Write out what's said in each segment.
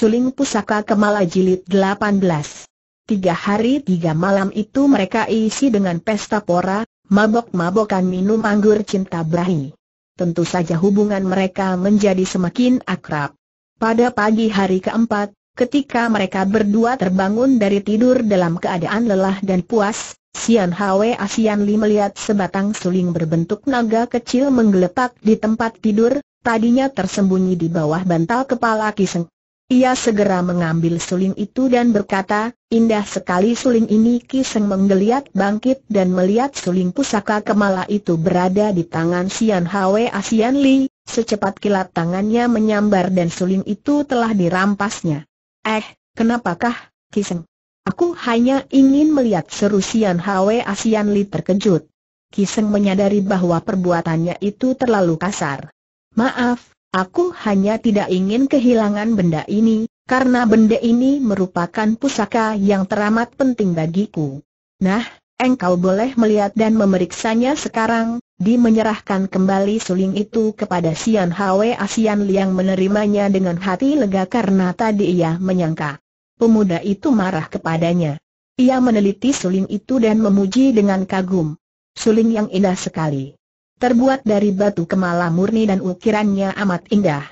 Suling Pusaka Kemala Jilid 18 Tiga hari tiga malam itu mereka isi dengan pesta pora, mabok-mabokan minum anggur cinta berahi. Tentu saja hubungan mereka menjadi semakin akrab. Pada pagi hari keempat, ketika mereka berdua terbangun dari tidur dalam keadaan lelah dan puas, Sian Hwe Asian Li melihat sebatang suling berbentuk naga kecil menggeletak di tempat tidur, tadinya tersembunyi di bawah bantal kepala Kiseng. Ia segera mengambil suling itu dan berkata, indah sekali suling ini Kiseng menggeliat bangkit dan melihat suling pusaka kemala itu berada di tangan Sian Hwe Asian Li, secepat kilat tangannya menyambar dan suling itu telah dirampasnya. Eh, kenapakah, Kiseng? Aku hanya ingin melihat seru Sian Hwe Asian Li terkejut. Kiseng menyadari bahwa perbuatannya itu terlalu kasar. Maaf, Aku hanya tidak ingin kehilangan benda ini, karena benda ini merupakan pusaka yang teramat penting bagiku. Nah, engkau boleh melihat dan memeriksanya sekarang, di menyerahkan kembali suling itu kepada Sian Hwe Asian Liang menerimanya dengan hati lega karena tadi ia menyangka. Pemuda itu marah kepadanya. Ia meneliti suling itu dan memuji dengan kagum. Suling yang indah sekali terbuat dari batu kemala murni dan ukirannya amat indah.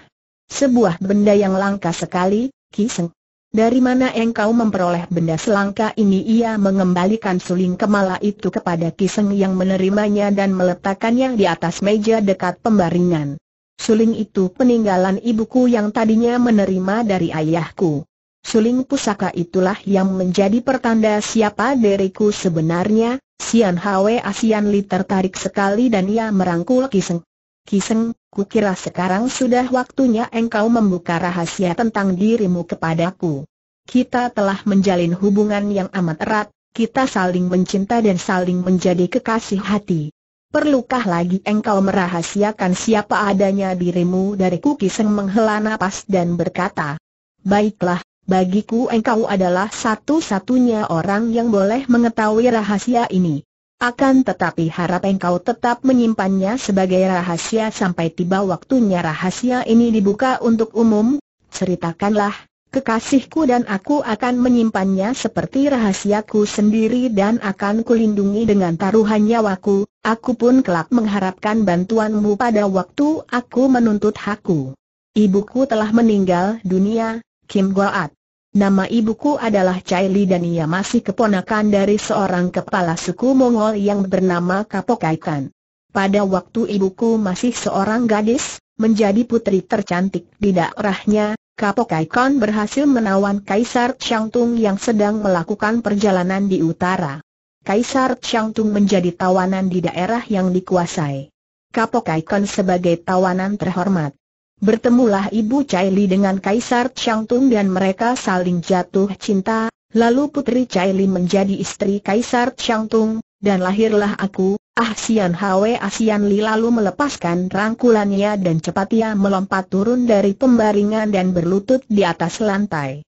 Sebuah benda yang langka sekali, Kiseng. Dari mana engkau memperoleh benda selangka ini? Ia mengembalikan suling kemala itu kepada Kiseng yang menerimanya dan meletakkannya di atas meja dekat pembaringan. Suling itu peninggalan ibuku yang tadinya menerima dari ayahku. Suling pusaka itulah yang menjadi pertanda siapa diriku sebenarnya, Sian Hwe Asian Li tertarik sekali dan ia merangkul Kiseng. Kiseng, kira sekarang sudah waktunya engkau membuka rahasia tentang dirimu kepadaku. Kita telah menjalin hubungan yang amat erat, kita saling mencinta dan saling menjadi kekasih hati. Perlukah lagi engkau merahasiakan siapa adanya dirimu dariku Kiseng menghela napas dan berkata, Baiklah, Bagiku engkau adalah satu-satunya orang yang boleh mengetahui rahasia ini. Akan tetapi harap engkau tetap menyimpannya sebagai rahasia sampai tiba waktunya rahasia ini dibuka untuk umum. Ceritakanlah, kekasihku dan aku akan menyimpannya seperti rahasiaku sendiri dan akan kulindungi dengan taruhan nyawaku. Aku pun kelak mengharapkan bantuanmu pada waktu aku menuntut hakku. Ibuku telah meninggal dunia, Kim Goat. Nama ibuku adalah Caili dan ia masih keponakan dari seorang kepala suku Mongol yang bernama Kapokaikan. Pada waktu ibuku masih seorang gadis, menjadi putri tercantik di daerahnya, Kapokaikan berhasil menawan Kaisar Changtung yang sedang melakukan perjalanan di utara. Kaisar Changtung menjadi tawanan di daerah yang dikuasai. Kapokaikan sebagai tawanan terhormat Bertemulah Ibu Caili dengan Kaisar Changtung dan mereka saling jatuh cinta, lalu Putri Caili menjadi istri Kaisar Changtung, dan lahirlah aku, Ahsian Hwe Ahsian Li lalu melepaskan rangkulannya dan cepat ia melompat turun dari pembaringan dan berlutut di atas lantai.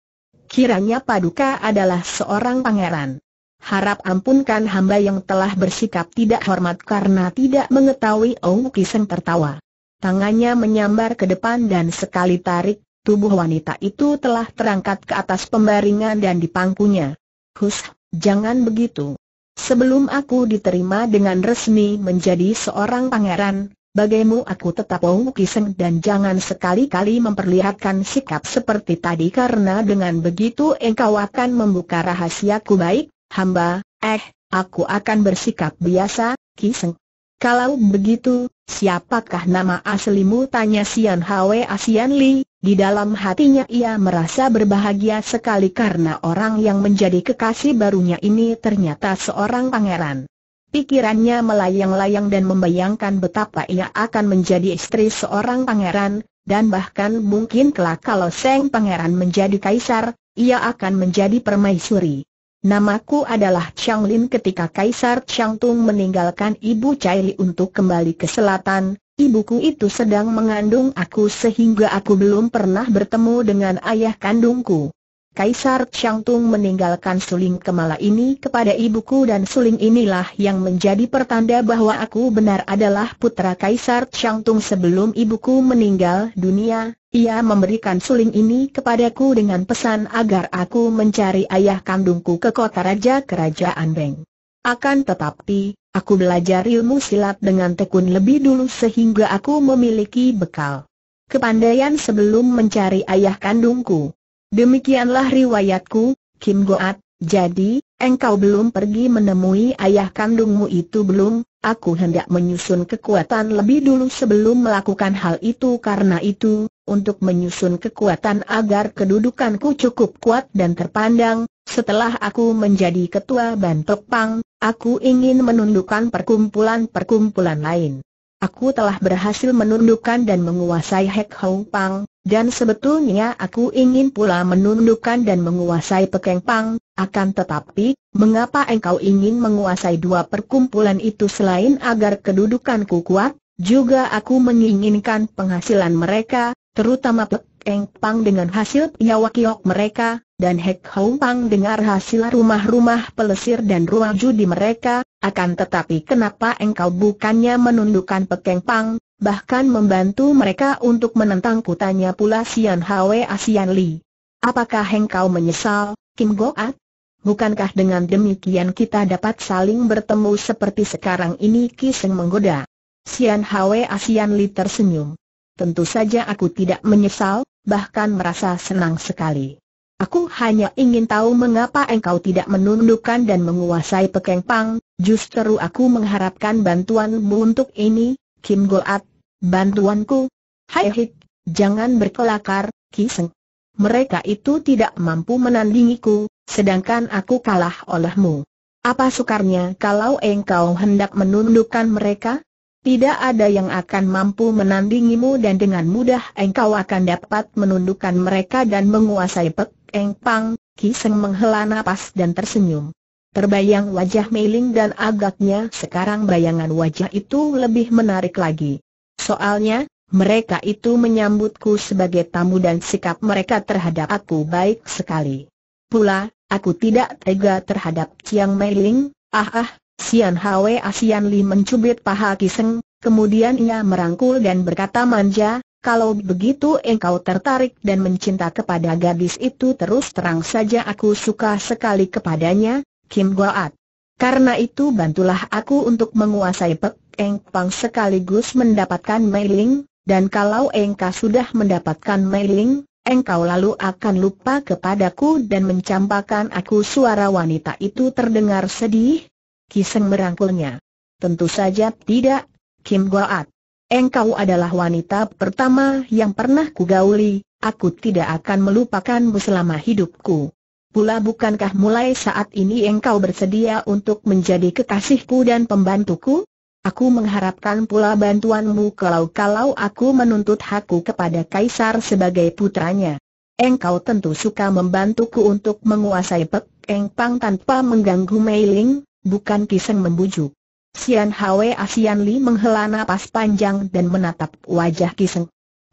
Kiranya Paduka adalah seorang pangeran. Harap ampunkan hamba yang telah bersikap tidak hormat karena tidak mengetahui Ong Kiseng tertawa tangannya menyambar ke depan dan sekali tarik, tubuh wanita itu telah terangkat ke atas pembaringan dan dipangkunya. Hus, jangan begitu. Sebelum aku diterima dengan resmi menjadi seorang pangeran, bagaimu aku tetap wong kiseng dan jangan sekali-kali memperlihatkan sikap seperti tadi karena dengan begitu engkau akan membuka rahasiaku baik, hamba, eh, aku akan bersikap biasa, kiseng. Kalau begitu, Siapakah nama aslimu? Tanya Sian Hwe Asian Li. Di dalam hatinya ia merasa berbahagia sekali karena orang yang menjadi kekasih barunya ini ternyata seorang pangeran. Pikirannya melayang-layang dan membayangkan betapa ia akan menjadi istri seorang pangeran, dan bahkan mungkin kelak kalau Seng Pangeran menjadi kaisar, ia akan menjadi permaisuri. Namaku adalah Chiang Lin ketika Kaisar Chiang Tung meninggalkan ibu Chai Li untuk kembali ke selatan, ibuku itu sedang mengandung aku sehingga aku belum pernah bertemu dengan ayah kandungku. Kaisar Tung meninggalkan suling kemala ini kepada ibuku dan suling inilah yang menjadi pertanda bahwa aku benar adalah putra Kaisar Tung sebelum ibuku meninggal dunia. Ia memberikan suling ini kepadaku dengan pesan agar aku mencari ayah kandungku ke kota raja kerajaan Beng. Akan tetapi, aku belajar ilmu silat dengan tekun lebih dulu sehingga aku memiliki bekal kepandaian sebelum mencari ayah kandungku. Demikianlah riwayatku, Kim Goat, jadi, engkau belum pergi menemui ayah kandungmu itu belum, aku hendak menyusun kekuatan lebih dulu sebelum melakukan hal itu karena itu, untuk menyusun kekuatan agar kedudukanku cukup kuat dan terpandang, setelah aku menjadi ketua Bantok Pang, aku ingin menundukkan perkumpulan-perkumpulan lain. Aku telah berhasil menundukkan dan menguasai Hek Hong Pang, dan sebetulnya aku ingin pula menundukkan dan menguasai Pekeng Pang, akan tetapi, mengapa engkau ingin menguasai dua perkumpulan itu selain agar kedudukanku kuat, juga aku menginginkan penghasilan mereka, terutama Pek Eng Pang dengan hasil kiok mereka, dan Hek Hong Pang dengar hasil rumah-rumah pelesir dan rumah judi mereka, akan tetapi kenapa engkau bukannya menundukkan Pekeng Pang, bahkan membantu mereka untuk menentang kutanya pula Sian Hwe Asian Li. Apakah engkau menyesal, Kim Goat? Bukankah dengan demikian kita dapat saling bertemu seperti sekarang ini Kiseng menggoda? Sian Hwe Asian Li tersenyum. Tentu saja aku tidak menyesal, bahkan merasa senang sekali. Aku hanya ingin tahu mengapa engkau tidak menundukkan dan menguasai Pekeng Pang, justru aku mengharapkan bantuanmu untuk ini, Kim Goat, bantuanku. Hai Hik, jangan berkelakar, Kiseng. Mereka itu tidak mampu menandingiku, sedangkan aku kalah olehmu. Apa sukarnya kalau engkau hendak menundukkan mereka? Tidak ada yang akan mampu menandingimu dan dengan mudah engkau akan dapat menundukkan mereka dan menguasai Pek Eng Pang, Kiseng menghela napas dan tersenyum. Terbayang wajah Meiling dan agaknya sekarang bayangan wajah itu lebih menarik lagi. Soalnya, mereka itu menyambutku sebagai tamu dan sikap mereka terhadap aku baik sekali. Pula, aku tidak tega terhadap Chiang Meiling, ah ah, Sian Hwe Asian Li mencubit paha Kiseng, kemudian ia merangkul dan berkata manja, kalau begitu engkau tertarik dan mencinta kepada gadis itu terus terang saja aku suka sekali kepadanya, Kim Goat. Karena itu bantulah aku untuk menguasai Pek Eng Pang sekaligus mendapatkan mailing, dan kalau engkau sudah mendapatkan mailing, engkau lalu akan lupa kepadaku dan mencampakkan aku suara wanita itu terdengar sedih, Kiseng merangkulnya. Tentu saja tidak, Kim Goat. Engkau adalah wanita pertama yang pernah kugauli, aku tidak akan melupakanmu selama hidupku. Pula bukankah mulai saat ini engkau bersedia untuk menjadi kekasihku dan pembantuku? Aku mengharapkan pula bantuanmu kalau-kalau aku menuntut hakku kepada Kaisar sebagai putranya. Engkau tentu suka membantuku untuk menguasai Pek Engpang tanpa mengganggu Mei Ling? bukan kiseng membujuk. Sian Hwe Asian Li menghela nafas panjang dan menatap wajah Kiseng.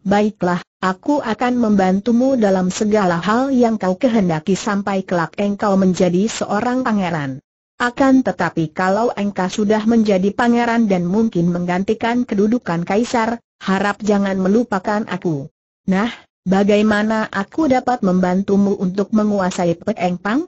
Baiklah, aku akan membantumu dalam segala hal yang kau kehendaki sampai kelak engkau menjadi seorang pangeran. Akan tetapi kalau engkau sudah menjadi pangeran dan mungkin menggantikan kedudukan kaisar, harap jangan melupakan aku. Nah, bagaimana aku dapat membantumu untuk menguasai Peng Pang?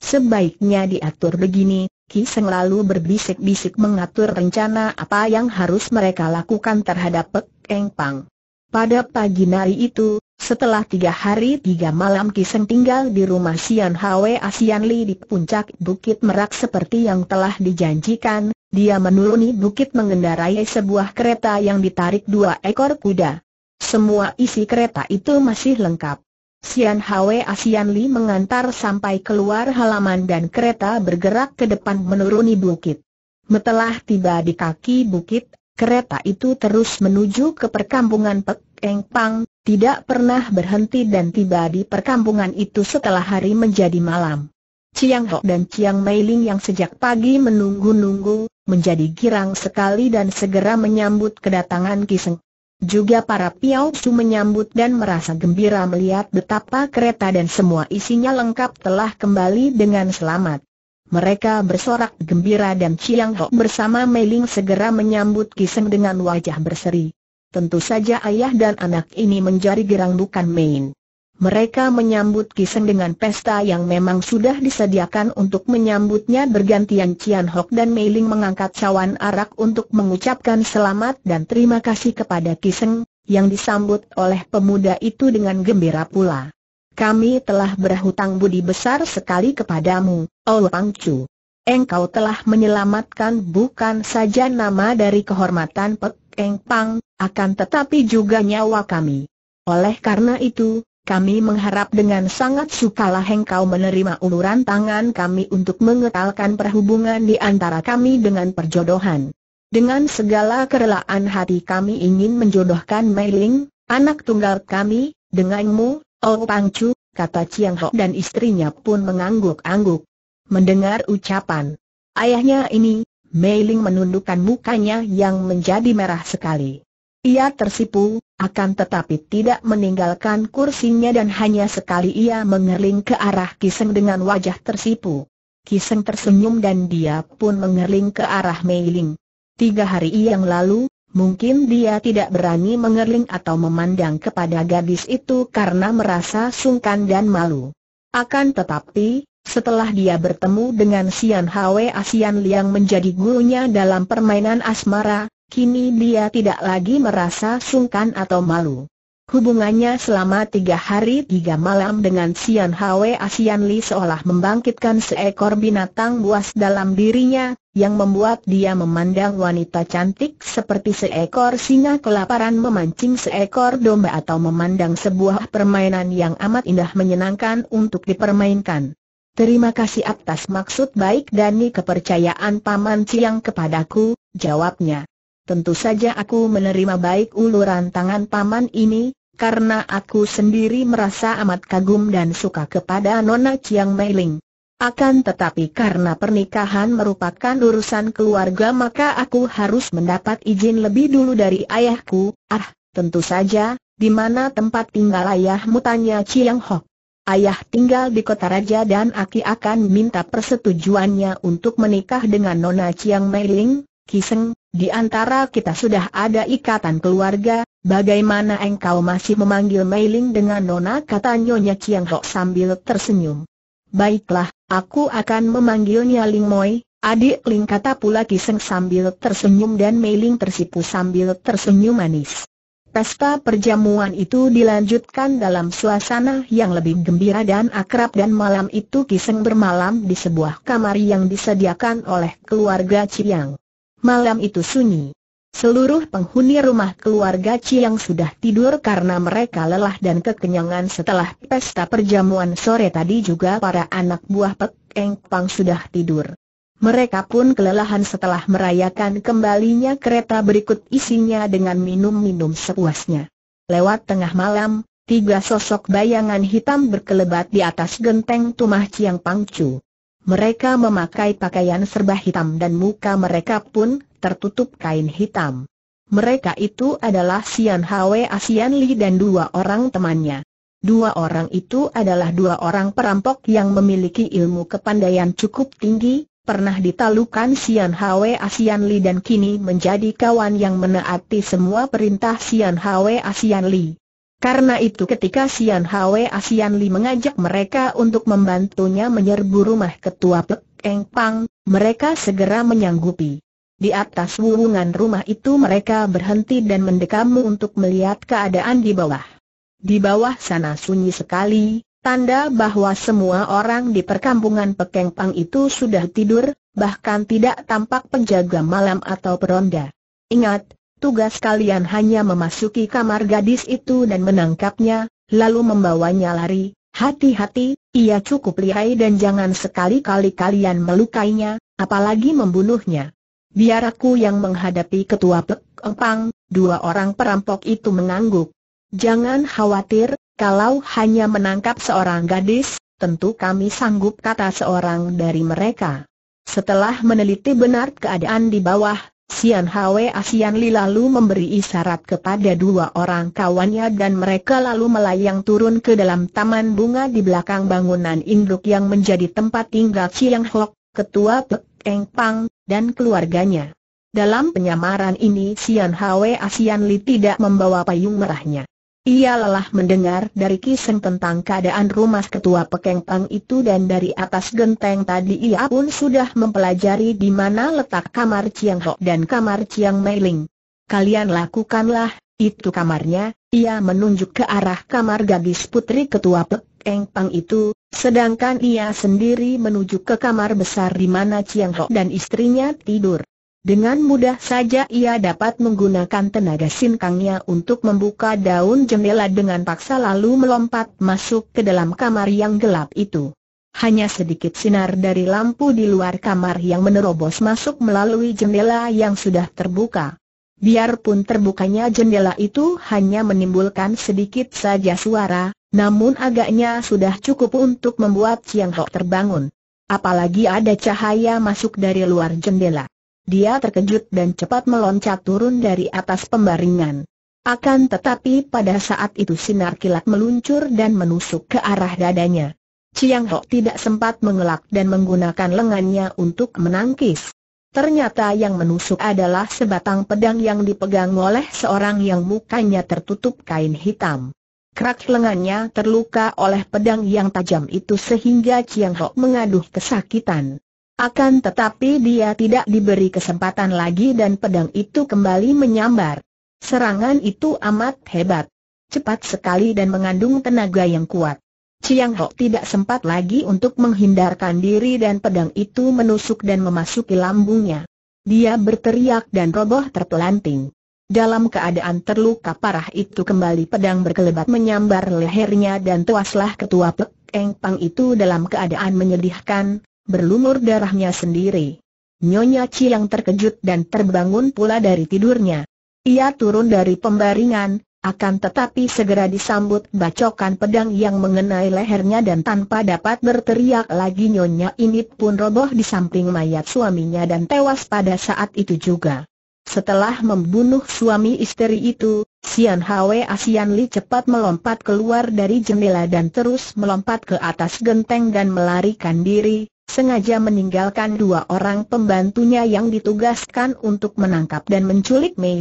Sebaiknya diatur begini, Kiseng lalu berbisik-bisik mengatur rencana apa yang harus mereka lakukan terhadap Pek Eng Pang. Pada pagi hari itu, setelah tiga hari tiga malam Kiseng tinggal di rumah Sian Hwe Asian Li di puncak Bukit Merak seperti yang telah dijanjikan, dia menuruni bukit mengendarai sebuah kereta yang ditarik dua ekor kuda. Semua isi kereta itu masih lengkap. Sian Hwe Asian Li mengantar sampai keluar halaman dan kereta bergerak ke depan menuruni bukit. Setelah tiba di kaki bukit, kereta itu terus menuju ke perkampungan Pek Eng Pang, tidak pernah berhenti dan tiba di perkampungan itu setelah hari menjadi malam. Chiang Ho dan Chiang Mei Ling yang sejak pagi menunggu-nunggu, menjadi girang sekali dan segera menyambut kedatangan Kiseng. Juga para piau Su menyambut dan merasa gembira melihat betapa kereta dan semua isinya lengkap telah kembali dengan selamat. Mereka bersorak gembira dan Chiang Ho bersama Meiling segera menyambut Kiseng dengan wajah berseri. Tentu saja ayah dan anak ini menjadi gerang bukan main. Mereka menyambut Kiseng dengan pesta yang memang sudah disediakan untuk menyambutnya bergantian Cian Hok dan Mei Ling mengangkat cawan arak untuk mengucapkan selamat dan terima kasih kepada Kiseng, yang disambut oleh pemuda itu dengan gembira pula. Kami telah berhutang budi besar sekali kepadamu, Oh Pang Chu. Engkau telah menyelamatkan bukan saja nama dari kehormatan Pek Eng Pang, akan tetapi juga nyawa kami. Oleh karena itu, kami mengharap dengan sangat sukalah engkau menerima uluran tangan kami untuk mengekalkan perhubungan di antara kami dengan perjodohan. Dengan segala kerelaan hati kami ingin menjodohkan Meiling, anak tunggal kami, denganmu, Oh Pangcu. kata Chiang Ho dan istrinya pun mengangguk-angguk. Mendengar ucapan ayahnya ini, Meiling menundukkan mukanya yang menjadi merah sekali. Ia tersipu, akan tetapi tidak meninggalkan kursinya dan hanya sekali ia mengerling ke arah Kiseng dengan wajah tersipu. Kiseng tersenyum dan dia pun mengerling ke arah Meiling. Tiga hari yang lalu, mungkin dia tidak berani mengerling atau memandang kepada gadis itu karena merasa sungkan dan malu. Akan tetapi, setelah dia bertemu dengan Sian Hwe Asian Liang menjadi gurunya dalam permainan asmara, Kini dia tidak lagi merasa sungkan atau malu. Hubungannya selama tiga hari tiga malam dengan Sian Hwe Asian Li seolah membangkitkan seekor binatang buas dalam dirinya, yang membuat dia memandang wanita cantik seperti seekor singa kelaparan memancing seekor domba atau memandang sebuah permainan yang amat indah menyenangkan untuk dipermainkan. Terima kasih atas maksud baik dan kepercayaan Paman Ciang kepadaku, jawabnya tentu saja aku menerima baik uluran tangan paman ini, karena aku sendiri merasa amat kagum dan suka kepada Nona Chiang Meiling. Akan tetapi karena pernikahan merupakan urusan keluarga maka aku harus mendapat izin lebih dulu dari ayahku, ah, tentu saja, di mana tempat tinggal ayahmu tanya Chiang Ho? Ayah tinggal di kota raja dan aku akan minta persetujuannya untuk menikah dengan Nona Chiang Meiling, Kiseng, di antara kita sudah ada ikatan keluarga, bagaimana engkau masih memanggil Meiling dengan nona kata Nyonya Chiang Ho sambil tersenyum. Baiklah, aku akan memanggilnya Ling Moi, adik Ling kata pula Kiseng sambil tersenyum dan Meiling tersipu sambil tersenyum manis. Pesta perjamuan itu dilanjutkan dalam suasana yang lebih gembira dan akrab dan malam itu Kiseng bermalam di sebuah kamar yang disediakan oleh keluarga Chiang. Malam itu sunyi. Seluruh penghuni rumah keluarga Chiang sudah tidur karena mereka lelah dan kekenyangan setelah pesta perjamuan sore tadi juga para anak buah Pek Eng Pang sudah tidur. Mereka pun kelelahan setelah merayakan kembalinya kereta berikut isinya dengan minum-minum sepuasnya. Lewat tengah malam, tiga sosok bayangan hitam berkelebat di atas genteng Tumah Chiang Pangcu. Mereka memakai pakaian serba hitam dan muka mereka pun tertutup kain hitam. Mereka itu adalah Sian Hwe Asian Li dan dua orang temannya. Dua orang itu adalah dua orang perampok yang memiliki ilmu kepandaian cukup tinggi, pernah ditalukan Sian Hwe Asian Li dan kini menjadi kawan yang menaati semua perintah Sian Hwe Asian Li. Karena itu ketika Sian Hwe Asian Li mengajak mereka untuk membantunya menyerbu rumah ketua Pek Eng Pang, mereka segera menyanggupi. Di atas wuwungan rumah itu mereka berhenti dan mendekamu untuk melihat keadaan di bawah. Di bawah sana sunyi sekali, tanda bahwa semua orang di perkampungan Pekeng Pang itu sudah tidur, bahkan tidak tampak penjaga malam atau peronda. Ingat, Tugas kalian hanya memasuki kamar gadis itu dan menangkapnya, lalu membawanya lari. Hati-hati, ia cukup lihai dan jangan sekali-kali kalian melukainya, apalagi membunuhnya. Biar aku yang menghadapi ketua Pek dua orang perampok itu mengangguk. Jangan khawatir, kalau hanya menangkap seorang gadis, tentu kami sanggup kata seorang dari mereka. Setelah meneliti benar keadaan di bawah, Sian Hwe Asian Li lalu memberi isyarat kepada dua orang kawannya dan mereka lalu melayang turun ke dalam taman bunga di belakang bangunan induk yang menjadi tempat tinggal Chiang Hok, ketua Pek Eng Pang, dan keluarganya. Dalam penyamaran ini Sian Hwe Asian Li tidak membawa payung merahnya. Ia lelah mendengar dari Kiseng tentang keadaan rumah ketua Pekeng Pang itu dan dari atas genteng tadi ia pun sudah mempelajari di mana letak kamar Chiang Ho dan kamar Chiang Ling. Kalian lakukanlah, itu kamarnya, ia menunjuk ke arah kamar gadis putri ketua Pekeng Pang itu, sedangkan ia sendiri menuju ke kamar besar di mana Chiang Ho dan istrinya tidur. Dengan mudah saja ia dapat menggunakan tenaga sinkangnya untuk membuka daun jendela dengan paksa lalu melompat masuk ke dalam kamar yang gelap itu. Hanya sedikit sinar dari lampu di luar kamar yang menerobos masuk melalui jendela yang sudah terbuka. Biarpun terbukanya jendela itu hanya menimbulkan sedikit saja suara, namun agaknya sudah cukup untuk membuat Chiang Ho terbangun. Apalagi ada cahaya masuk dari luar jendela. Dia terkejut dan cepat meloncat turun dari atas pembaringan. Akan tetapi pada saat itu sinar kilat meluncur dan menusuk ke arah dadanya. Chiang Ho tidak sempat mengelak dan menggunakan lengannya untuk menangkis. Ternyata yang menusuk adalah sebatang pedang yang dipegang oleh seorang yang mukanya tertutup kain hitam. Krak lengannya terluka oleh pedang yang tajam itu sehingga Chiang Ho mengaduh kesakitan. Akan tetapi dia tidak diberi kesempatan lagi dan pedang itu kembali menyambar. Serangan itu amat hebat. Cepat sekali dan mengandung tenaga yang kuat. Chiang Ho tidak sempat lagi untuk menghindarkan diri dan pedang itu menusuk dan memasuki lambungnya. Dia berteriak dan roboh terpelanting. Dalam keadaan terluka parah itu kembali pedang berkelebat menyambar lehernya dan tuaslah ketua Pek Eng Pang itu dalam keadaan menyedihkan, berlumur darahnya sendiri. Nyonya yang terkejut dan terbangun pula dari tidurnya. Ia turun dari pembaringan, akan tetapi segera disambut bacokan pedang yang mengenai lehernya dan tanpa dapat berteriak lagi Nyonya ini pun roboh di samping mayat suaminya dan tewas pada saat itu juga. Setelah membunuh suami istri itu, Sian Hwe Asian Li cepat melompat keluar dari jendela dan terus melompat ke atas genteng dan melarikan diri, sengaja meninggalkan dua orang pembantunya yang ditugaskan untuk menangkap dan menculik Mei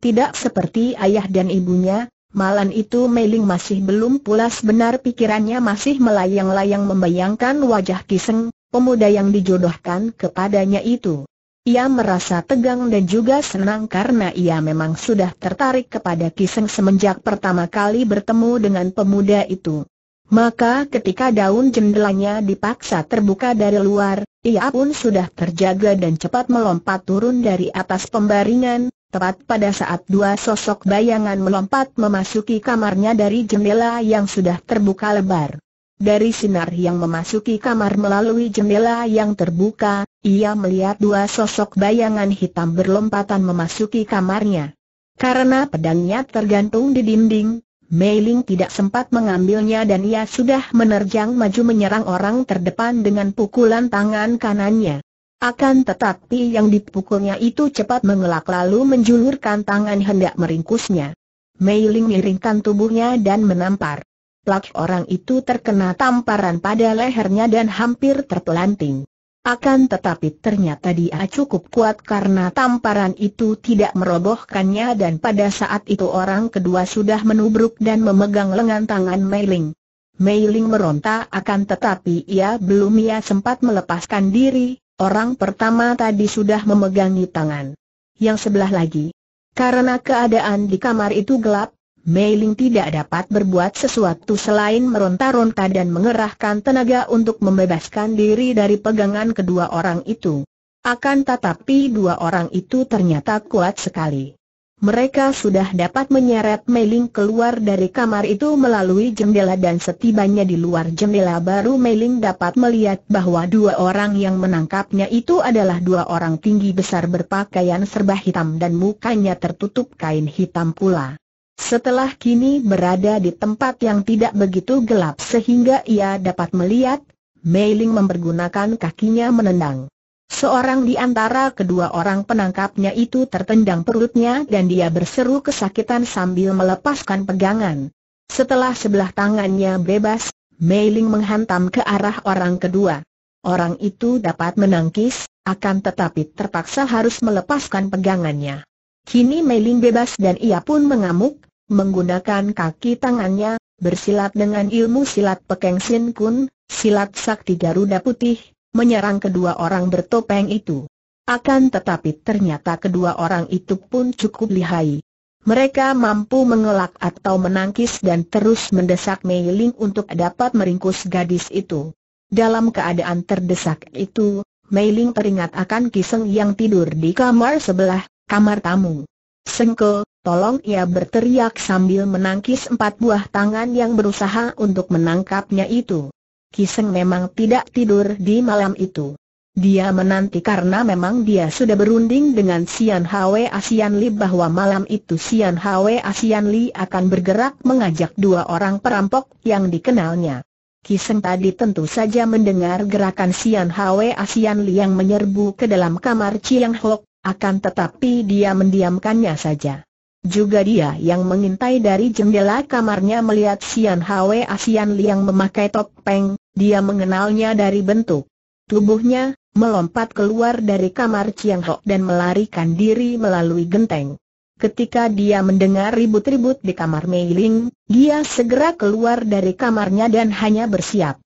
Tidak seperti ayah dan ibunya, malam itu Mei masih belum pulas benar pikirannya masih melayang-layang membayangkan wajah Kiseng, pemuda yang dijodohkan kepadanya itu. Ia merasa tegang dan juga senang karena ia memang sudah tertarik kepada Kiseng semenjak pertama kali bertemu dengan pemuda itu. Maka ketika daun jendelanya dipaksa terbuka dari luar, ia pun sudah terjaga dan cepat melompat turun dari atas pembaringan, tepat pada saat dua sosok bayangan melompat memasuki kamarnya dari jendela yang sudah terbuka lebar. Dari sinar yang memasuki kamar melalui jendela yang terbuka, ia melihat dua sosok bayangan hitam berlompatan memasuki kamarnya. Karena pedangnya tergantung di dinding, Mei Ling tidak sempat mengambilnya dan ia sudah menerjang maju menyerang orang terdepan dengan pukulan tangan kanannya. Akan tetapi yang dipukulnya itu cepat mengelak lalu menjulurkan tangan hendak meringkusnya. Mei Ling miringkan tubuhnya dan menampar. Plak orang itu terkena tamparan pada lehernya dan hampir terpelanting. Akan tetapi ternyata dia cukup kuat karena tamparan itu tidak merobohkannya dan pada saat itu orang kedua sudah menubruk dan memegang lengan tangan Meiling. Meiling meronta akan tetapi ia belum ia sempat melepaskan diri, orang pertama tadi sudah memegangi tangan. Yang sebelah lagi. Karena keadaan di kamar itu gelap, Meiling tidak dapat berbuat sesuatu selain meronta-ronta dan mengerahkan tenaga untuk membebaskan diri dari pegangan kedua orang itu. Akan tetapi dua orang itu ternyata kuat sekali. Mereka sudah dapat menyeret Meiling keluar dari kamar itu melalui jendela dan setibanya di luar jendela baru Meiling dapat melihat bahwa dua orang yang menangkapnya itu adalah dua orang tinggi besar berpakaian serba hitam dan mukanya tertutup kain hitam pula. Setelah kini berada di tempat yang tidak begitu gelap sehingga ia dapat melihat, Meiling mempergunakan kakinya menendang. Seorang di antara kedua orang penangkapnya itu tertendang perutnya dan dia berseru kesakitan sambil melepaskan pegangan. Setelah sebelah tangannya bebas, Meiling menghantam ke arah orang kedua. Orang itu dapat menangkis, akan tetapi terpaksa harus melepaskan pegangannya. Kini Meiling bebas dan ia pun mengamuk, menggunakan kaki tangannya, bersilat dengan ilmu silat Pekeng Sin Kun, silat sakti Garuda Putih, menyerang kedua orang bertopeng itu. Akan tetapi ternyata kedua orang itu pun cukup lihai. Mereka mampu mengelak atau menangkis dan terus mendesak Mei Ling untuk dapat meringkus gadis itu. Dalam keadaan terdesak itu, Mei Ling teringat akan Kiseng yang tidur di kamar sebelah, kamar tamu. Sengke, Tolong ia berteriak sambil menangkis empat buah tangan yang berusaha untuk menangkapnya itu. Kiseng memang tidak tidur di malam itu. Dia menanti karena memang dia sudah berunding dengan Sian Hwe Asian Li bahwa malam itu Sian Hwe Asian Li akan bergerak mengajak dua orang perampok yang dikenalnya. Kiseng tadi tentu saja mendengar gerakan Sian Hwe Asian Li yang menyerbu ke dalam kamar Chiang Hok, akan tetapi dia mendiamkannya saja. Juga dia yang mengintai dari jendela kamarnya melihat Sian Hwe Asian Liang memakai topeng, dia mengenalnya dari bentuk tubuhnya, melompat keluar dari kamar Chiang Ho dan melarikan diri melalui genteng. Ketika dia mendengar ribut-ribut di kamar Mei Ling, dia segera keluar dari kamarnya dan hanya bersiap.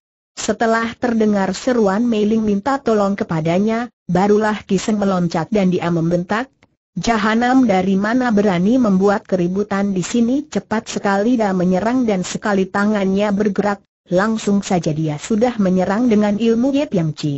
Setelah terdengar seruan Mei Ling minta tolong kepadanya, barulah Kiseng meloncat dan dia membentak, Jahanam dari mana berani membuat keributan di sini cepat sekali dia menyerang dan sekali tangannya bergerak, langsung saja dia sudah menyerang dengan ilmu Yip Yang Ci.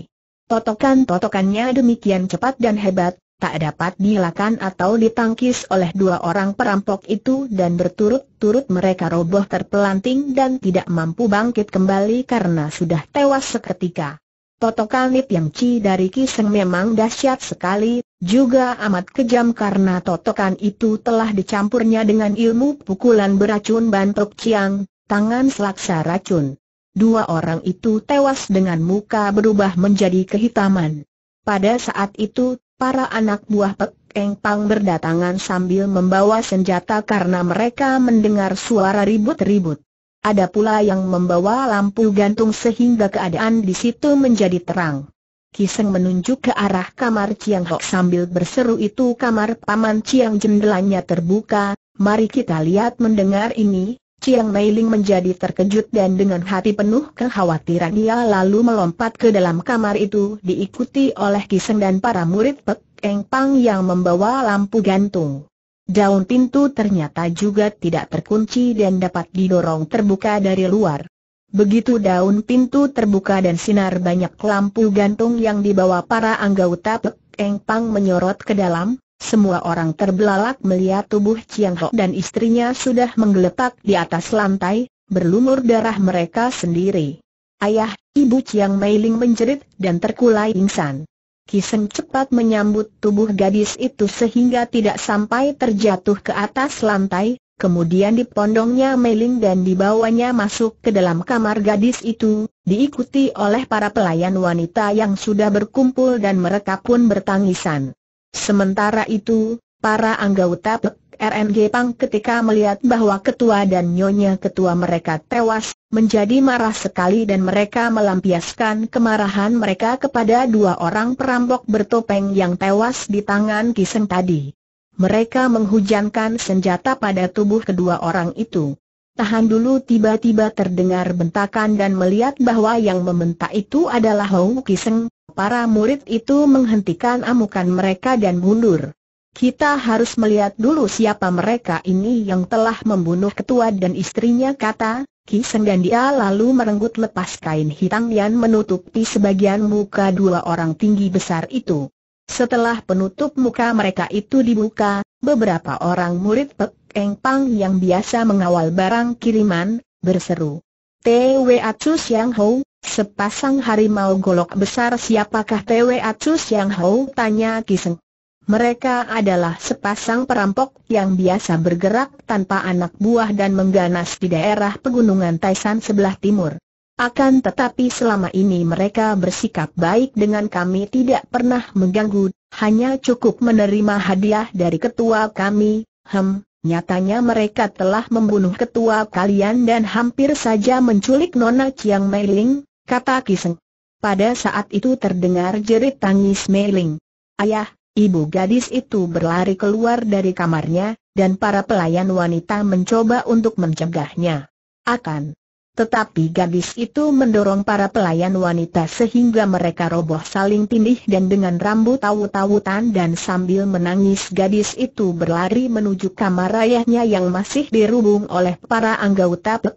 Totokan-totokannya demikian cepat dan hebat, tak dapat dilakukan atau ditangkis oleh dua orang perampok itu dan berturut-turut mereka roboh terpelanting dan tidak mampu bangkit kembali karena sudah tewas seketika. Totokan Lip Yang Chi dari Kiseng memang dahsyat sekali, juga amat kejam karena totokan itu telah dicampurnya dengan ilmu pukulan beracun bantok ciang, tangan selaksa racun. Dua orang itu tewas dengan muka berubah menjadi kehitaman. Pada saat itu, para anak buah Pek Eng Pang berdatangan sambil membawa senjata karena mereka mendengar suara ribut-ribut. Ada pula yang membawa lampu gantung sehingga keadaan di situ menjadi terang. Kiseng menunjuk ke arah kamar Chiang Hok sambil berseru itu kamar paman Chiang jendelanya terbuka, mari kita lihat mendengar ini. Ciang Meiling menjadi terkejut dan dengan hati penuh kekhawatiran ia lalu melompat ke dalam kamar itu diikuti oleh Kiseng dan para murid Pek Eng Pang yang membawa lampu gantung. Daun pintu ternyata juga tidak terkunci dan dapat didorong terbuka dari luar. Begitu daun pintu terbuka dan sinar banyak lampu gantung yang dibawa para anggota Pek Pang menyorot ke dalam, semua orang terbelalak melihat tubuh Chiang Ho dan istrinya sudah menggeletak di atas lantai, berlumur darah mereka sendiri. Ayah, ibu Chiang Mei Ling menjerit dan terkulai insan. Kisen cepat menyambut tubuh gadis itu sehingga tidak sampai terjatuh ke atas lantai, kemudian dipondongnya meling dan dibawanya masuk ke dalam kamar gadis itu, diikuti oleh para pelayan wanita yang sudah berkumpul dan mereka pun bertangisan. Sementara itu, para anggota RMG Pang ketika melihat bahwa ketua dan nyonya ketua mereka tewas, menjadi marah sekali dan mereka melampiaskan kemarahan mereka kepada dua orang perampok bertopeng yang tewas di tangan Kiseng tadi. Mereka menghujankan senjata pada tubuh kedua orang itu. Tahan dulu tiba-tiba terdengar bentakan dan melihat bahwa yang membentak itu adalah Hou Kiseng, para murid itu menghentikan amukan mereka dan mundur. Kita harus melihat dulu siapa mereka ini yang telah membunuh ketua dan istrinya kata, Ki Senggandia lalu merenggut lepas kain hitam yang menutupi sebagian muka dua orang tinggi besar itu. Setelah penutup muka mereka itu dibuka, beberapa orang murid Pek Eng Pang yang biasa mengawal barang kiriman, berseru. TW Atsu Siang Hou, sepasang harimau golok besar siapakah TW Atsu Siang Hou tanya Ki Seng. Mereka adalah sepasang perampok yang biasa bergerak tanpa anak buah dan mengganas di daerah pegunungan Taisan sebelah timur. Akan tetapi selama ini mereka bersikap baik dengan kami tidak pernah mengganggu, hanya cukup menerima hadiah dari ketua kami, hem, nyatanya mereka telah membunuh ketua kalian dan hampir saja menculik Nona Chiang Meiling, kata Kiseng. Pada saat itu terdengar jerit tangis Meiling. Ayah, Ibu gadis itu berlari keluar dari kamarnya, dan para pelayan wanita mencoba untuk mencegahnya. Akan. Tetapi gadis itu mendorong para pelayan wanita sehingga mereka roboh saling tindih dan dengan rambut tahu tawutan dan sambil menangis gadis itu berlari menuju kamar ayahnya yang masih dirubung oleh para anggota Pek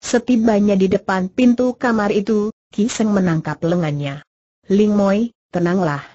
Setibanya di depan pintu kamar itu, Kiseng menangkap lengannya. Ling Moi, tenanglah.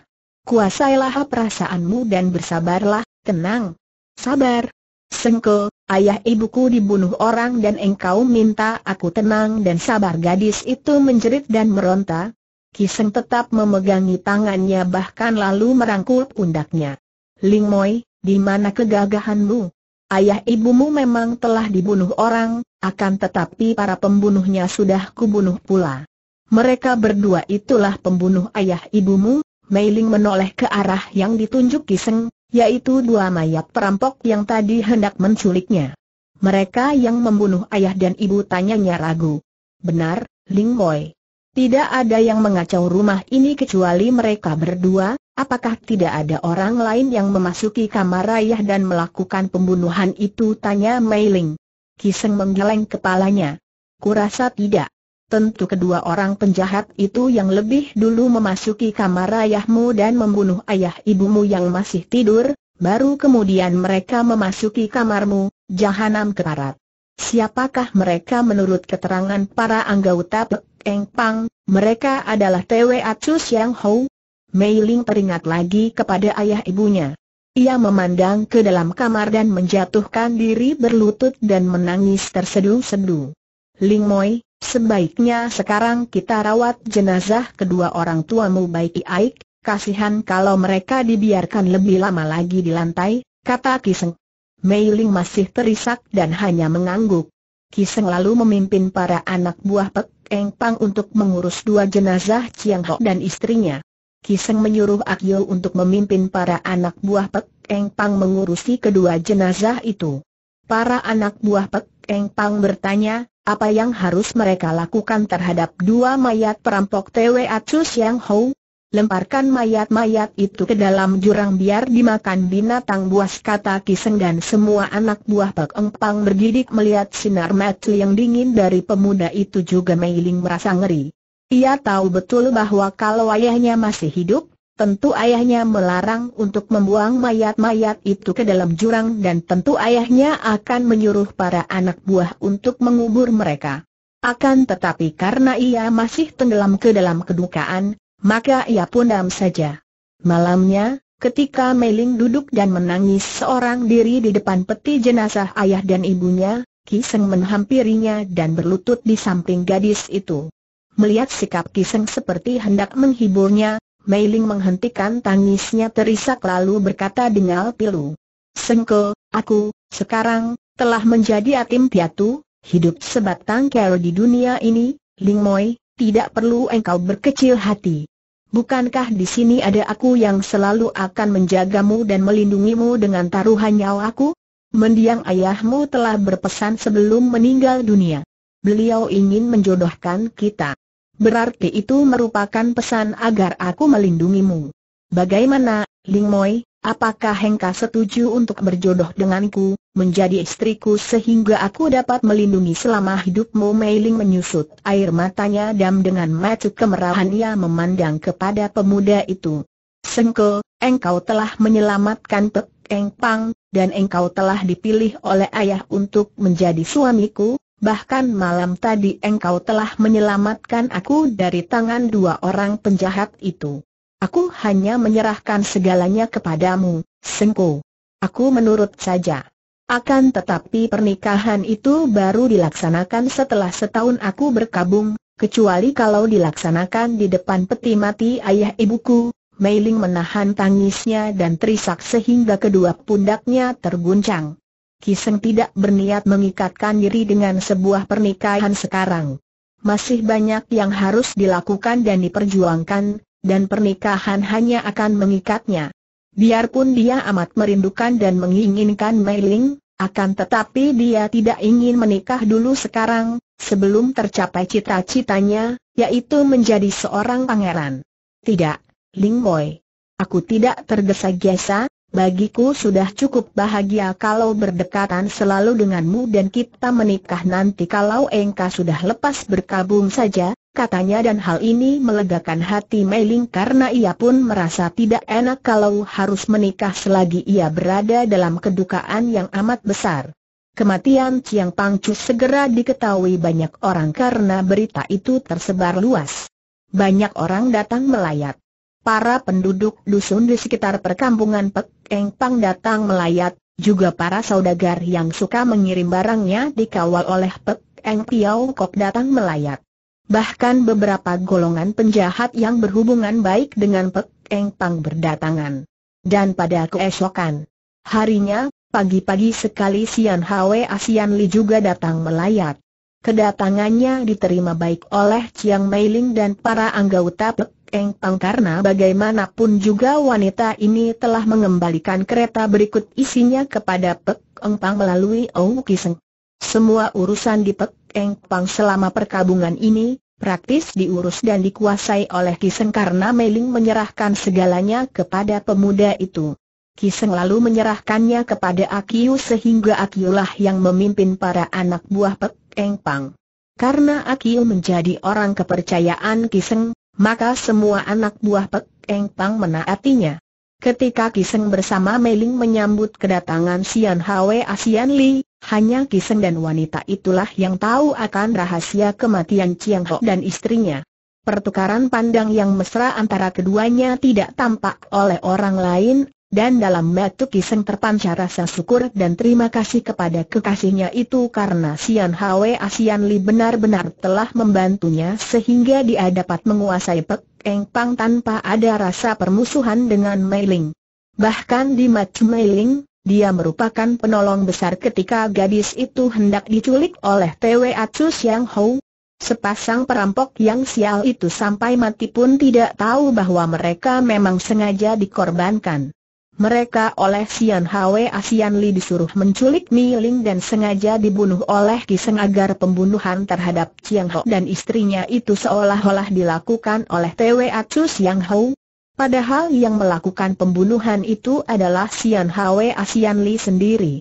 Kuasailah perasaanmu dan bersabarlah, tenang. Sabar. Sengko, ayah ibuku dibunuh orang dan engkau minta aku tenang dan sabar gadis itu menjerit dan meronta. Kiseng tetap memegangi tangannya bahkan lalu merangkul pundaknya. Ling Moi, di mana kegagahanmu? Ayah ibumu memang telah dibunuh orang, akan tetapi para pembunuhnya sudah kubunuh pula. Mereka berdua itulah pembunuh ayah ibumu, Mei Ling menoleh ke arah yang ditunjuk Kiseng, yaitu dua mayat perampok yang tadi hendak menculiknya. Mereka yang membunuh ayah dan ibu tanyanya ragu. Benar, Ling Moy. Tidak ada yang mengacau rumah ini kecuali mereka berdua, apakah tidak ada orang lain yang memasuki kamar ayah dan melakukan pembunuhan itu tanya Mei Ling. Kiseng menggeleng kepalanya. Kurasa tidak. Tentu kedua orang penjahat itu yang lebih dulu memasuki kamar ayahmu dan membunuh ayah ibumu yang masih tidur, baru kemudian mereka memasuki kamarmu, jahanam keparat. Siapakah mereka menurut keterangan para anggota Peng Pang, mereka adalah Tewe Acu Siang Hou? Mei Ling teringat lagi kepada ayah ibunya. Ia memandang ke dalam kamar dan menjatuhkan diri berlutut dan menangis terseduh-seduh. Ling Moi, sebaiknya sekarang kita rawat jenazah kedua orang tuamu baik-baik, kasihan kalau mereka dibiarkan lebih lama lagi di lantai, kata Kiseng. Mei Ling masih terisak dan hanya mengangguk. Kiseng lalu memimpin para anak buah Pek Eng Pang untuk mengurus dua jenazah Chiang Ho dan istrinya. Kiseng menyuruh Ak Yul untuk memimpin para anak buah Pek Eng Pang mengurusi kedua jenazah itu. Para anak buah Pek Eng Pang bertanya, apa yang harus mereka lakukan terhadap dua mayat perampok TWA Chu Xiang Hou? Lemparkan mayat-mayat itu ke dalam jurang biar dimakan binatang buas kata Kiseng dan semua anak buah Pak Empang bergidik melihat sinar mati yang dingin dari pemuda itu juga Mei Ling merasa ngeri. Ia tahu betul bahwa kalau ayahnya masih hidup, Tentu ayahnya melarang untuk membuang mayat-mayat itu ke dalam jurang dan tentu ayahnya akan menyuruh para anak buah untuk mengubur mereka. Akan tetapi karena ia masih tenggelam ke dalam kedukaan, maka ia pun diam saja. Malamnya, ketika Meling duduk dan menangis seorang diri di depan peti jenazah ayah dan ibunya, Kiseng menghampirinya dan berlutut di samping gadis itu. Melihat sikap Kiseng seperti hendak menghiburnya, Mailing menghentikan tangisnya terisak lalu berkata dengan pilu. Sengko, aku, sekarang, telah menjadi atim piatu, hidup sebatang kero di dunia ini, Ling Moi, tidak perlu engkau berkecil hati. Bukankah di sini ada aku yang selalu akan menjagamu dan melindungimu dengan taruhan nyawa aku? Mendiang ayahmu telah berpesan sebelum meninggal dunia. Beliau ingin menjodohkan kita. Berarti itu merupakan pesan agar aku melindungimu. Bagaimana, Ling Moi, apakah Hengka setuju untuk berjodoh denganku, menjadi istriku sehingga aku dapat melindungi selama hidupmu Mei Ling menyusut air matanya dan dengan mata kemerahan ia memandang kepada pemuda itu. Sengke, engkau telah menyelamatkan Pek Eng Pang, dan engkau telah dipilih oleh ayah untuk menjadi suamiku, bahkan malam tadi engkau telah menyelamatkan aku dari tangan dua orang penjahat itu. Aku hanya menyerahkan segalanya kepadamu, Sengko. Aku menurut saja. Akan tetapi pernikahan itu baru dilaksanakan setelah setahun aku berkabung, kecuali kalau dilaksanakan di depan peti mati ayah ibuku. Meiling menahan tangisnya dan terisak sehingga kedua pundaknya terguncang. Kiseng tidak berniat mengikatkan diri dengan sebuah pernikahan sekarang. Masih banyak yang harus dilakukan dan diperjuangkan, dan pernikahan hanya akan mengikatnya. Biarpun dia amat merindukan dan menginginkan Meiling, akan tetapi dia tidak ingin menikah dulu sekarang, sebelum tercapai cita-citanya, yaitu menjadi seorang pangeran. Tidak, Ling Boy, Aku tidak tergesa-gesa, Bagiku sudah cukup bahagia kalau berdekatan selalu denganmu dan kita menikah nanti kalau engkau sudah lepas berkabung saja, katanya dan hal ini melegakan hati Meiling karena ia pun merasa tidak enak kalau harus menikah selagi ia berada dalam kedukaan yang amat besar. Kematian Chiang Pangcu segera diketahui banyak orang karena berita itu tersebar luas. Banyak orang datang melayat. Para penduduk dusun di sekitar perkampungan Pek Eng Pang datang melayat, juga para saudagar yang suka mengirim barangnya dikawal oleh Pek Eng Piau Kok datang melayat. Bahkan beberapa golongan penjahat yang berhubungan baik dengan Pek Eng Pang berdatangan. Dan pada keesokan harinya, pagi-pagi sekali Sian Hwe Asian Li juga datang melayat. Kedatangannya diterima baik oleh Chiang Mei Ling dan para anggota Pek Eng Pang karena bagaimanapun juga wanita ini telah mengembalikan kereta berikut isinya kepada Pek Eng Pang melalui Ong Kiseng. Semua urusan di Pek Eng Pang selama perkabungan ini, praktis diurus dan dikuasai oleh Kiseng karena Meiling menyerahkan segalanya kepada pemuda itu. Kiseng lalu menyerahkannya kepada Akiu sehingga Akiulah yang memimpin para anak buah Pek Eng Pang. Karena Akiu menjadi orang kepercayaan Kiseng, maka semua anak buah Pek Eng Pang menaatinya. Ketika Kiseng bersama Meiling menyambut kedatangan Sian Hwe Asian Li, hanya Kiseng dan wanita itulah yang tahu akan rahasia kematian Chiang Ho dan istrinya. Pertukaran pandang yang mesra antara keduanya tidak tampak oleh orang lain, dan dalam metu Kiseng terpancar rasa syukur dan terima kasih kepada kekasihnya itu karena Sian Hwe Asian Li benar-benar telah membantunya sehingga dia dapat menguasai Pek Eng Pang tanpa ada rasa permusuhan dengan Mei Ling. Bahkan di match Mei Ling, dia merupakan penolong besar ketika gadis itu hendak diculik oleh TW Atsu Siang Hou. Sepasang perampok yang sial itu sampai mati pun tidak tahu bahwa mereka memang sengaja dikorbankan. Mereka oleh Sian Hwe Asian Li disuruh menculik Mi Ling dan sengaja dibunuh oleh Kiseng agar pembunuhan terhadap Chiang Ho dan istrinya itu seolah-olah dilakukan oleh Tewe Atsu Siang Ho. Padahal yang melakukan pembunuhan itu adalah Sian Hwe Asian Li sendiri.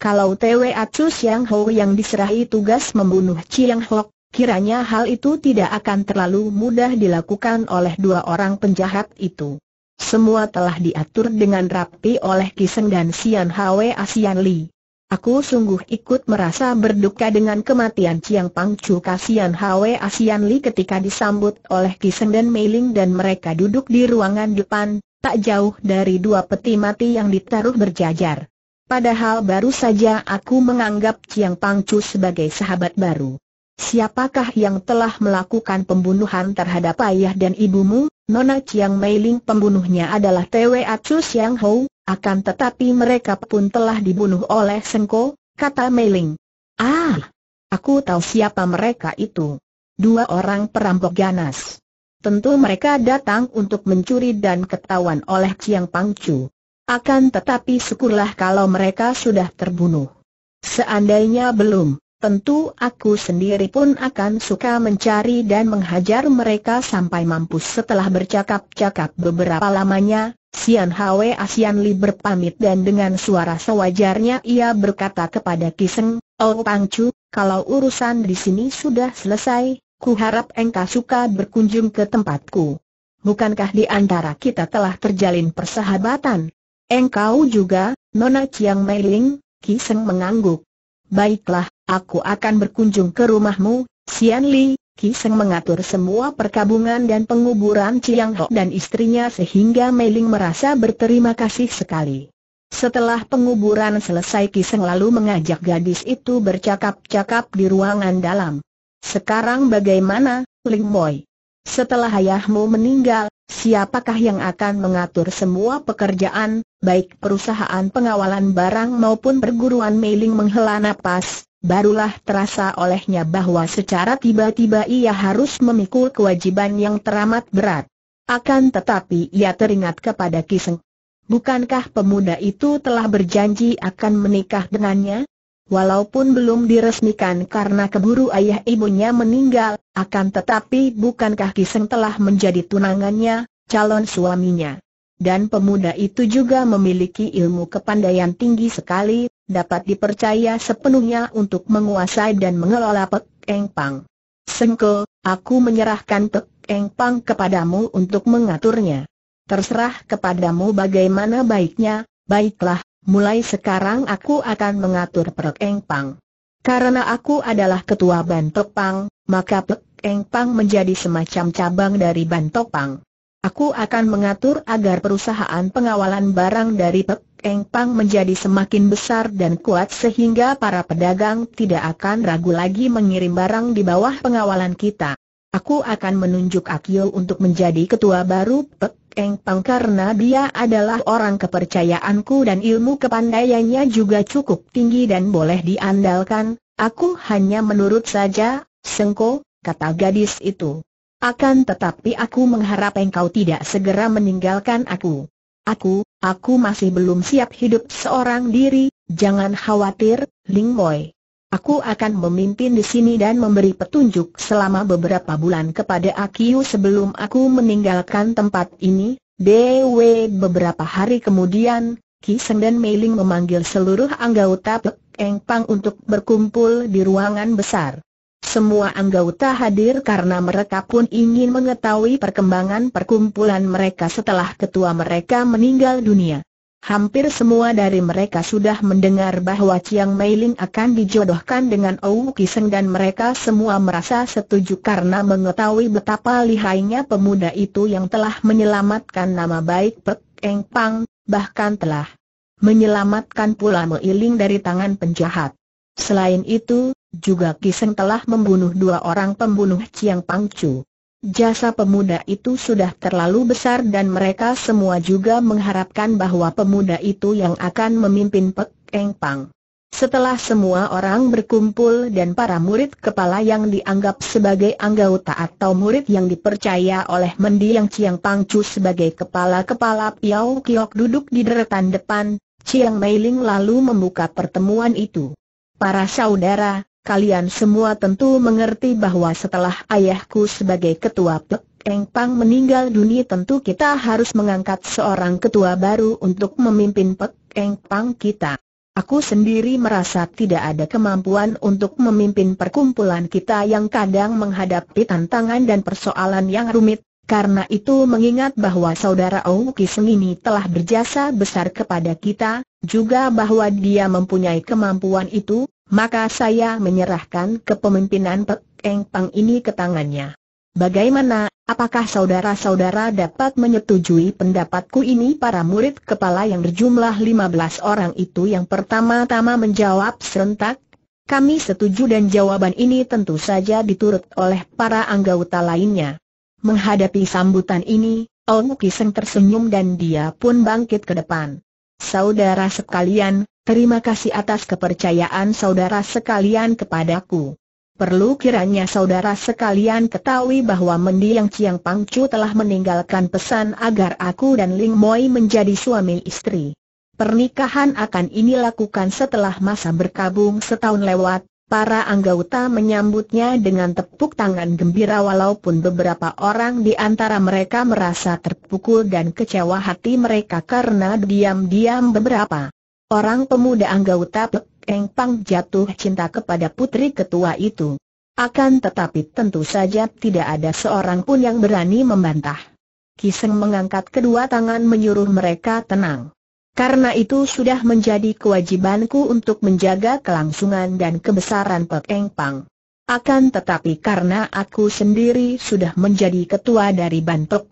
Kalau Tewe Atsu Siang Ho yang diserahi tugas membunuh Chiang Ho, kiranya hal itu tidak akan terlalu mudah dilakukan oleh dua orang penjahat itu. Semua telah diatur dengan rapi oleh Kiseng dan Sian Hwe Asian Li. Aku sungguh ikut merasa berduka dengan kematian Chiang Pang Chu Kasian Hwe Asian Li ketika disambut oleh Kiseng dan Meiling dan mereka duduk di ruangan depan, tak jauh dari dua peti mati yang ditaruh berjajar. Padahal baru saja aku menganggap Chiang Pang Chu sebagai sahabat baru. Siapakah yang telah melakukan pembunuhan terhadap ayah dan ibumu? Nona Chiang Meiling pembunuhnya adalah Tewe Chu Siang Hou, akan tetapi mereka pun telah dibunuh oleh Sengko, kata Meiling. Ah, aku tahu siapa mereka itu. Dua orang perampok ganas. Tentu mereka datang untuk mencuri dan ketahuan oleh Chiang Pangcu. Akan tetapi syukurlah kalau mereka sudah terbunuh. Seandainya belum, tentu aku sendiri pun akan suka mencari dan menghajar mereka sampai mampus setelah bercakap-cakap beberapa lamanya, Sian Hwe Asian Li berpamit dan dengan suara sewajarnya ia berkata kepada Kiseng, Oh Pangcu, kalau urusan di sini sudah selesai, ku harap engkau suka berkunjung ke tempatku. Bukankah di antara kita telah terjalin persahabatan? Engkau juga, Nona Chiang Mei Ling, Kiseng mengangguk. Baiklah, aku akan berkunjung ke rumahmu, Xian Li, Kiseng mengatur semua perkabungan dan penguburan Chiang Ho dan istrinya sehingga Meiling merasa berterima kasih sekali. Setelah penguburan selesai Kiseng lalu mengajak gadis itu bercakap-cakap di ruangan dalam. Sekarang bagaimana, Ling Boy? Setelah ayahmu meninggal, siapakah yang akan mengatur semua pekerjaan, baik perusahaan pengawalan barang maupun perguruan mailing menghela napas, barulah terasa olehnya bahwa secara tiba-tiba ia harus memikul kewajiban yang teramat berat. Akan tetapi ia teringat kepada Kiseng. Bukankah pemuda itu telah berjanji akan menikah dengannya? Walaupun belum diresmikan karena keburu ayah ibunya meninggal, akan tetapi bukankah Kiseng telah menjadi tunangannya, calon suaminya? dan pemuda itu juga memiliki ilmu kepandaian tinggi sekali, dapat dipercaya sepenuhnya untuk menguasai dan mengelola Pek Eng Pang. Sengko, aku menyerahkan Pek Eng Pang kepadamu untuk mengaturnya. Terserah kepadamu bagaimana baiknya, baiklah, mulai sekarang aku akan mengatur Pek Eng Pang. Karena aku adalah ketua Bantok maka Pek Eng Pang menjadi semacam cabang dari Bantok Aku akan mengatur agar perusahaan pengawalan barang dari Pek Pang menjadi semakin besar dan kuat sehingga para pedagang tidak akan ragu lagi mengirim barang di bawah pengawalan kita. Aku akan menunjuk Akio untuk menjadi ketua baru Pek Pang karena dia adalah orang kepercayaanku dan ilmu kepandaiannya juga cukup tinggi dan boleh diandalkan. Aku hanya menurut saja, Sengko, kata gadis itu. Akan tetapi aku mengharap engkau tidak segera meninggalkan aku. Aku, aku masih belum siap hidup seorang diri, jangan khawatir, Ling Moi. Aku akan memimpin di sini dan memberi petunjuk selama beberapa bulan kepada Akiu sebelum aku meninggalkan tempat ini. Dewe beberapa hari kemudian, Ki Seng dan Mei Ling memanggil seluruh anggota Pek Eng Pang untuk berkumpul di ruangan besar. Semua anggota hadir karena mereka pun ingin mengetahui perkembangan perkumpulan mereka setelah ketua mereka meninggal dunia. Hampir semua dari mereka sudah mendengar bahwa Chiang Mei Ling akan dijodohkan dengan Ou Kiseng dan mereka semua merasa setuju karena mengetahui betapa lihainya pemuda itu yang telah menyelamatkan nama baik Pek Eng Pang, bahkan telah menyelamatkan pula Mei Ling dari tangan penjahat. Selain itu, juga Kiseng telah membunuh dua orang pembunuh Chiang Pangcu. Jasa pemuda itu sudah terlalu besar dan mereka semua juga mengharapkan bahwa pemuda itu yang akan memimpin Pek Eng Pang. Setelah semua orang berkumpul dan para murid kepala yang dianggap sebagai anggota atau murid yang dipercaya oleh mendiang Chiang Pangcu sebagai kepala-kepala Piao Kiok duduk di deretan depan, Chiang Meiling lalu membuka pertemuan itu. Para saudara, kalian semua tentu mengerti bahwa setelah ayahku sebagai ketua Pek Eng Pang meninggal dunia tentu kita harus mengangkat seorang ketua baru untuk memimpin Pek Eng Pang kita. Aku sendiri merasa tidak ada kemampuan untuk memimpin perkumpulan kita yang kadang menghadapi tantangan dan persoalan yang rumit, karena itu mengingat bahwa saudara Ong Kiseng ini telah berjasa besar kepada kita, juga bahwa dia mempunyai kemampuan itu, maka saya menyerahkan kepemimpinan Peng Eng Pang ini ke tangannya. Bagaimana, apakah saudara-saudara dapat menyetujui pendapatku ini? Para murid kepala yang berjumlah 15 orang itu yang pertama-tama menjawab serentak, kami setuju dan jawaban ini tentu saja diturut oleh para anggota lainnya. Menghadapi sambutan ini, Ong Kiseng tersenyum dan dia pun bangkit ke depan. Saudara sekalian, terima kasih atas kepercayaan saudara sekalian kepadaku. Perlu kiranya saudara sekalian ketahui bahwa mendiang Ciang Pangcu telah meninggalkan pesan agar aku dan Ling Moi menjadi suami istri. Pernikahan akan ini lakukan setelah masa berkabung setahun lewat, Para anggota menyambutnya dengan tepuk tangan gembira walaupun beberapa orang di antara mereka merasa terpukul dan kecewa hati mereka karena diam-diam beberapa orang pemuda anggota Peng Pang jatuh cinta kepada putri ketua itu. Akan tetapi tentu saja tidak ada seorang pun yang berani membantah. Kiseng mengangkat kedua tangan menyuruh mereka tenang. Karena itu sudah menjadi kewajibanku untuk menjaga kelangsungan dan kebesaran Pek Pang. Akan tetapi karena aku sendiri sudah menjadi ketua dari Ban Pek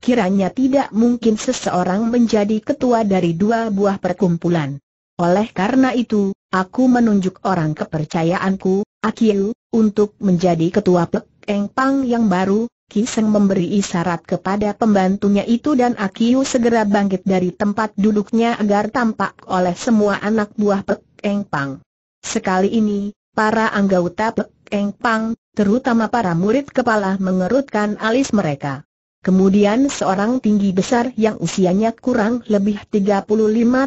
kiranya tidak mungkin seseorang menjadi ketua dari dua buah perkumpulan. Oleh karena itu, aku menunjuk orang kepercayaanku, Akil, untuk menjadi ketua Pek Pang yang baru, Kiseng memberi isyarat kepada pembantunya itu dan Akiu segera bangkit dari tempat duduknya agar tampak oleh semua anak buah Pek Eng Pang. Sekali ini, para anggota Pek Eng Pang, terutama para murid kepala mengerutkan alis mereka. Kemudian seorang tinggi besar yang usianya kurang lebih 35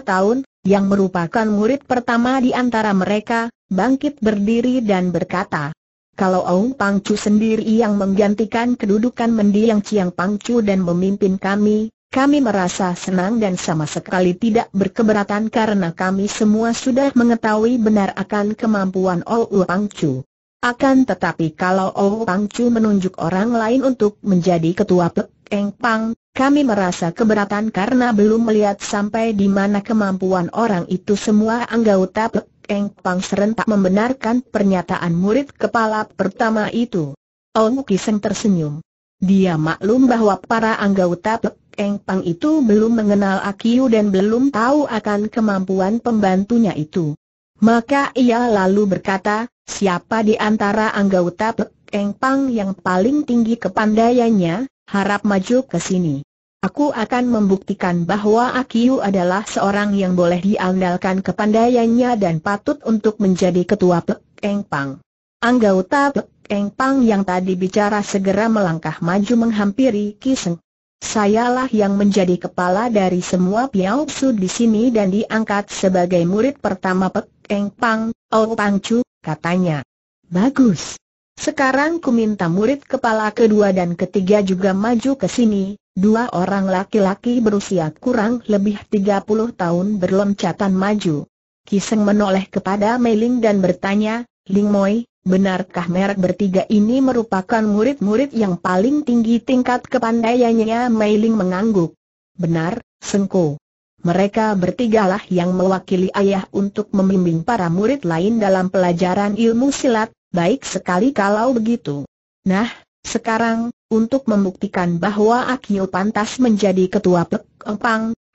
tahun, yang merupakan murid pertama di antara mereka, bangkit berdiri dan berkata, kalau Aung Pangcu sendiri yang menggantikan kedudukan mendiang Ciang Pangcu dan memimpin kami, kami merasa senang dan sama sekali tidak berkeberatan karena kami semua sudah mengetahui benar akan kemampuan Ou Pangcu. Akan tetapi kalau Ou Pangcu menunjuk orang lain untuk menjadi ketua Pek Pang, kami merasa keberatan karena belum melihat sampai di mana kemampuan orang itu semua anggota Pek Eng Pang serentak membenarkan pernyataan murid kepala pertama itu. Ong Kiseng tersenyum. Dia maklum bahwa para anggota Pek Eng Pang itu belum mengenal Akiu dan belum tahu akan kemampuan pembantunya itu. Maka ia lalu berkata, siapa di antara anggota Pek Eng Pang yang paling tinggi kepandaiannya, harap maju ke sini. Aku akan membuktikan bahwa Akiu adalah seorang yang boleh diandalkan kepandaiannya dan patut untuk menjadi ketua Pekeng Pang. Anggota Pekeng Pang yang tadi bicara segera melangkah maju menghampiri Kiseng. Sayalah yang menjadi kepala dari semua Piao Su di sini dan diangkat sebagai murid pertama Pekeng Pang, Ou Pang Chu, katanya. Bagus. Sekarang ku minta murid kepala kedua dan ketiga juga maju ke sini, Dua orang laki-laki berusia kurang lebih 30 tahun berloncatan maju. Kiseng menoleh kepada Meiling dan bertanya, Ling Moi, benarkah merek bertiga ini merupakan murid-murid yang paling tinggi tingkat kepandaiannya? Meiling mengangguk. Benar, Sengko. Mereka bertigalah yang mewakili ayah untuk membimbing para murid lain dalam pelajaran ilmu silat, baik sekali kalau begitu. Nah, sekarang, untuk membuktikan bahwa Akio pantas menjadi ketua Pek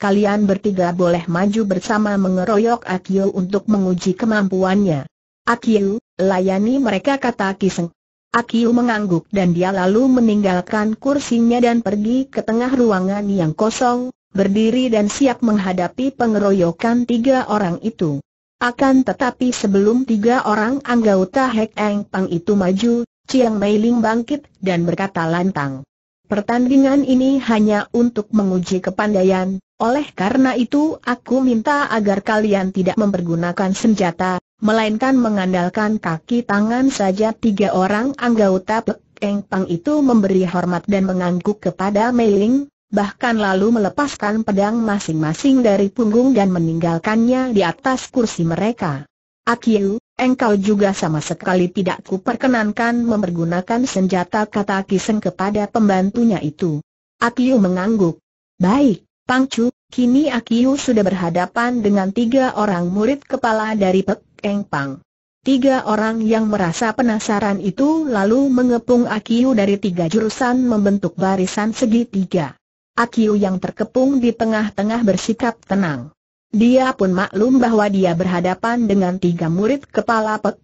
kalian bertiga boleh maju bersama mengeroyok Akio untuk menguji kemampuannya. Akio, layani mereka kata Kiseng. Akio mengangguk dan dia lalu meninggalkan kursinya dan pergi ke tengah ruangan yang kosong, berdiri dan siap menghadapi pengeroyokan tiga orang itu. Akan tetapi sebelum tiga orang anggota Hek Eng Pang itu maju, Chiang Mei Ling bangkit dan berkata lantang. Pertandingan ini hanya untuk menguji kepandaian, oleh karena itu aku minta agar kalian tidak mempergunakan senjata, melainkan mengandalkan kaki tangan saja tiga orang anggota Peng Pang itu memberi hormat dan mengangguk kepada Mei Ling, bahkan lalu melepaskan pedang masing-masing dari punggung dan meninggalkannya di atas kursi mereka. Akiu, engkau juga sama sekali tidak kuperkenankan mempergunakan senjata kata Kiseng kepada pembantunya itu. Akiu mengangguk. Baik, Pangcu, kini Akiu sudah berhadapan dengan tiga orang murid kepala dari Pek Eng Pang. Tiga orang yang merasa penasaran itu lalu mengepung Akiu dari tiga jurusan membentuk barisan segitiga. Akiu yang terkepung di tengah-tengah bersikap tenang. Dia pun maklum bahwa dia berhadapan dengan tiga murid kepala Pek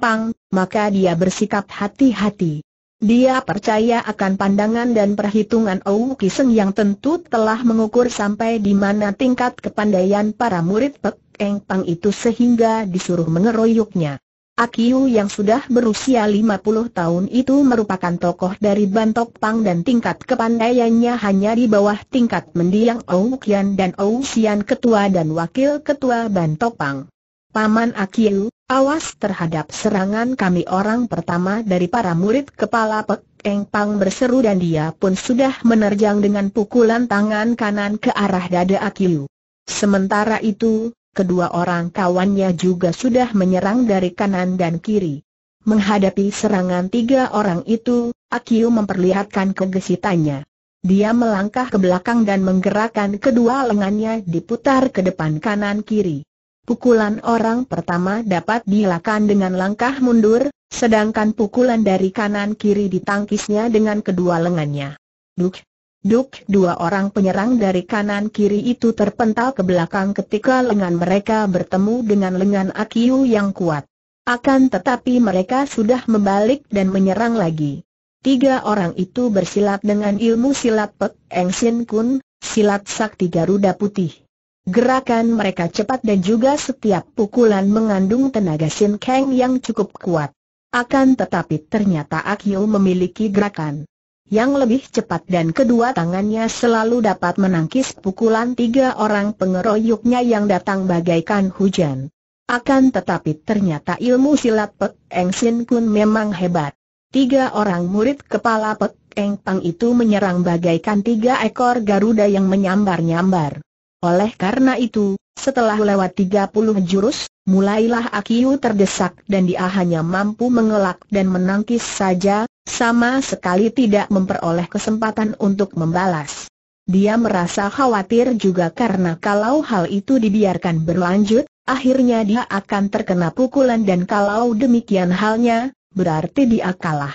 Pang, maka dia bersikap hati-hati. Dia percaya akan pandangan dan perhitungan Ou Kiseng yang tentu telah mengukur sampai di mana tingkat kepandaian para murid Pek Pang itu sehingga disuruh mengeroyoknya. Akiu yang sudah berusia 50 tahun itu merupakan tokoh dari Bantok Pang dan tingkat kepandaiannya hanya di bawah tingkat mendiang Ouk Kian dan Ouk Sian ketua dan wakil ketua Bantok Pang. Paman Akiu, awas terhadap serangan kami orang pertama dari para murid kepala Pek Eng Pang berseru dan dia pun sudah menerjang dengan pukulan tangan kanan ke arah dada Akiu. Sementara itu, kedua orang kawannya juga sudah menyerang dari kanan dan kiri. Menghadapi serangan tiga orang itu, Akiu memperlihatkan kegesitannya. Dia melangkah ke belakang dan menggerakkan kedua lengannya diputar ke depan kanan kiri. Pukulan orang pertama dapat dilakukan dengan langkah mundur, sedangkan pukulan dari kanan kiri ditangkisnya dengan kedua lengannya. Duk, Duk, dua orang penyerang dari kanan kiri itu terpental ke belakang ketika lengan mereka bertemu dengan lengan Akiu yang kuat. Akan tetapi mereka sudah membalik dan menyerang lagi. Tiga orang itu bersilat dengan ilmu silat Pek Eng Sin Kun, silat sakti Garuda Putih. Gerakan mereka cepat dan juga setiap pukulan mengandung tenaga Sin Kang yang cukup kuat. Akan tetapi ternyata Akiu memiliki gerakan yang lebih cepat dan kedua tangannya selalu dapat menangkis pukulan tiga orang pengeroyoknya yang datang bagaikan hujan. Akan tetapi ternyata ilmu silat Pek Eng Sin Kun memang hebat. Tiga orang murid kepala Pek Eng Pang itu menyerang bagaikan tiga ekor Garuda yang menyambar-nyambar. Oleh karena itu, setelah lewat tiga puluh jurus, mulailah Akiu terdesak dan dia hanya mampu mengelak dan menangkis saja, sama sekali tidak memperoleh kesempatan untuk membalas. Dia merasa khawatir juga karena kalau hal itu dibiarkan berlanjut, akhirnya dia akan terkena pukulan dan kalau demikian halnya, berarti dia kalah.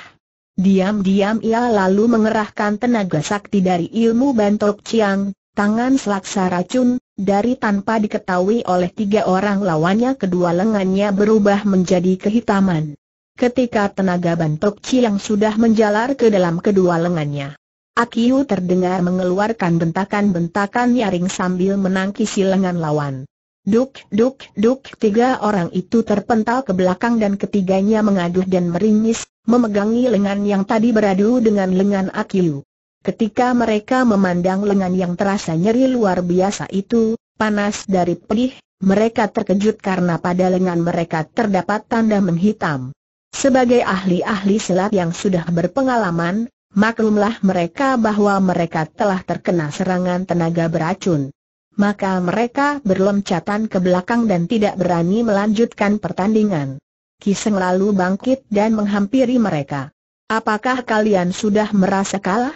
Diam-diam ia lalu mengerahkan tenaga sakti dari ilmu bantok ciang, tangan selaksa racun, dari tanpa diketahui oleh tiga orang lawannya kedua lengannya berubah menjadi kehitaman ketika tenaga bantuk Pek yang sudah menjalar ke dalam kedua lengannya. Akiu terdengar mengeluarkan bentakan-bentakan nyaring sambil menangkis lengan lawan. Duk, duk, duk, tiga orang itu terpental ke belakang dan ketiganya mengaduh dan meringis, memegangi lengan yang tadi beradu dengan lengan Akiu. Ketika mereka memandang lengan yang terasa nyeri luar biasa itu, panas dari pedih, mereka terkejut karena pada lengan mereka terdapat tanda menghitam. Sebagai ahli-ahli selat yang sudah berpengalaman, maklumlah mereka bahwa mereka telah terkena serangan tenaga beracun. Maka mereka berloncatan ke belakang dan tidak berani melanjutkan pertandingan. Kiseng lalu bangkit dan menghampiri mereka. Apakah kalian sudah merasa kalah?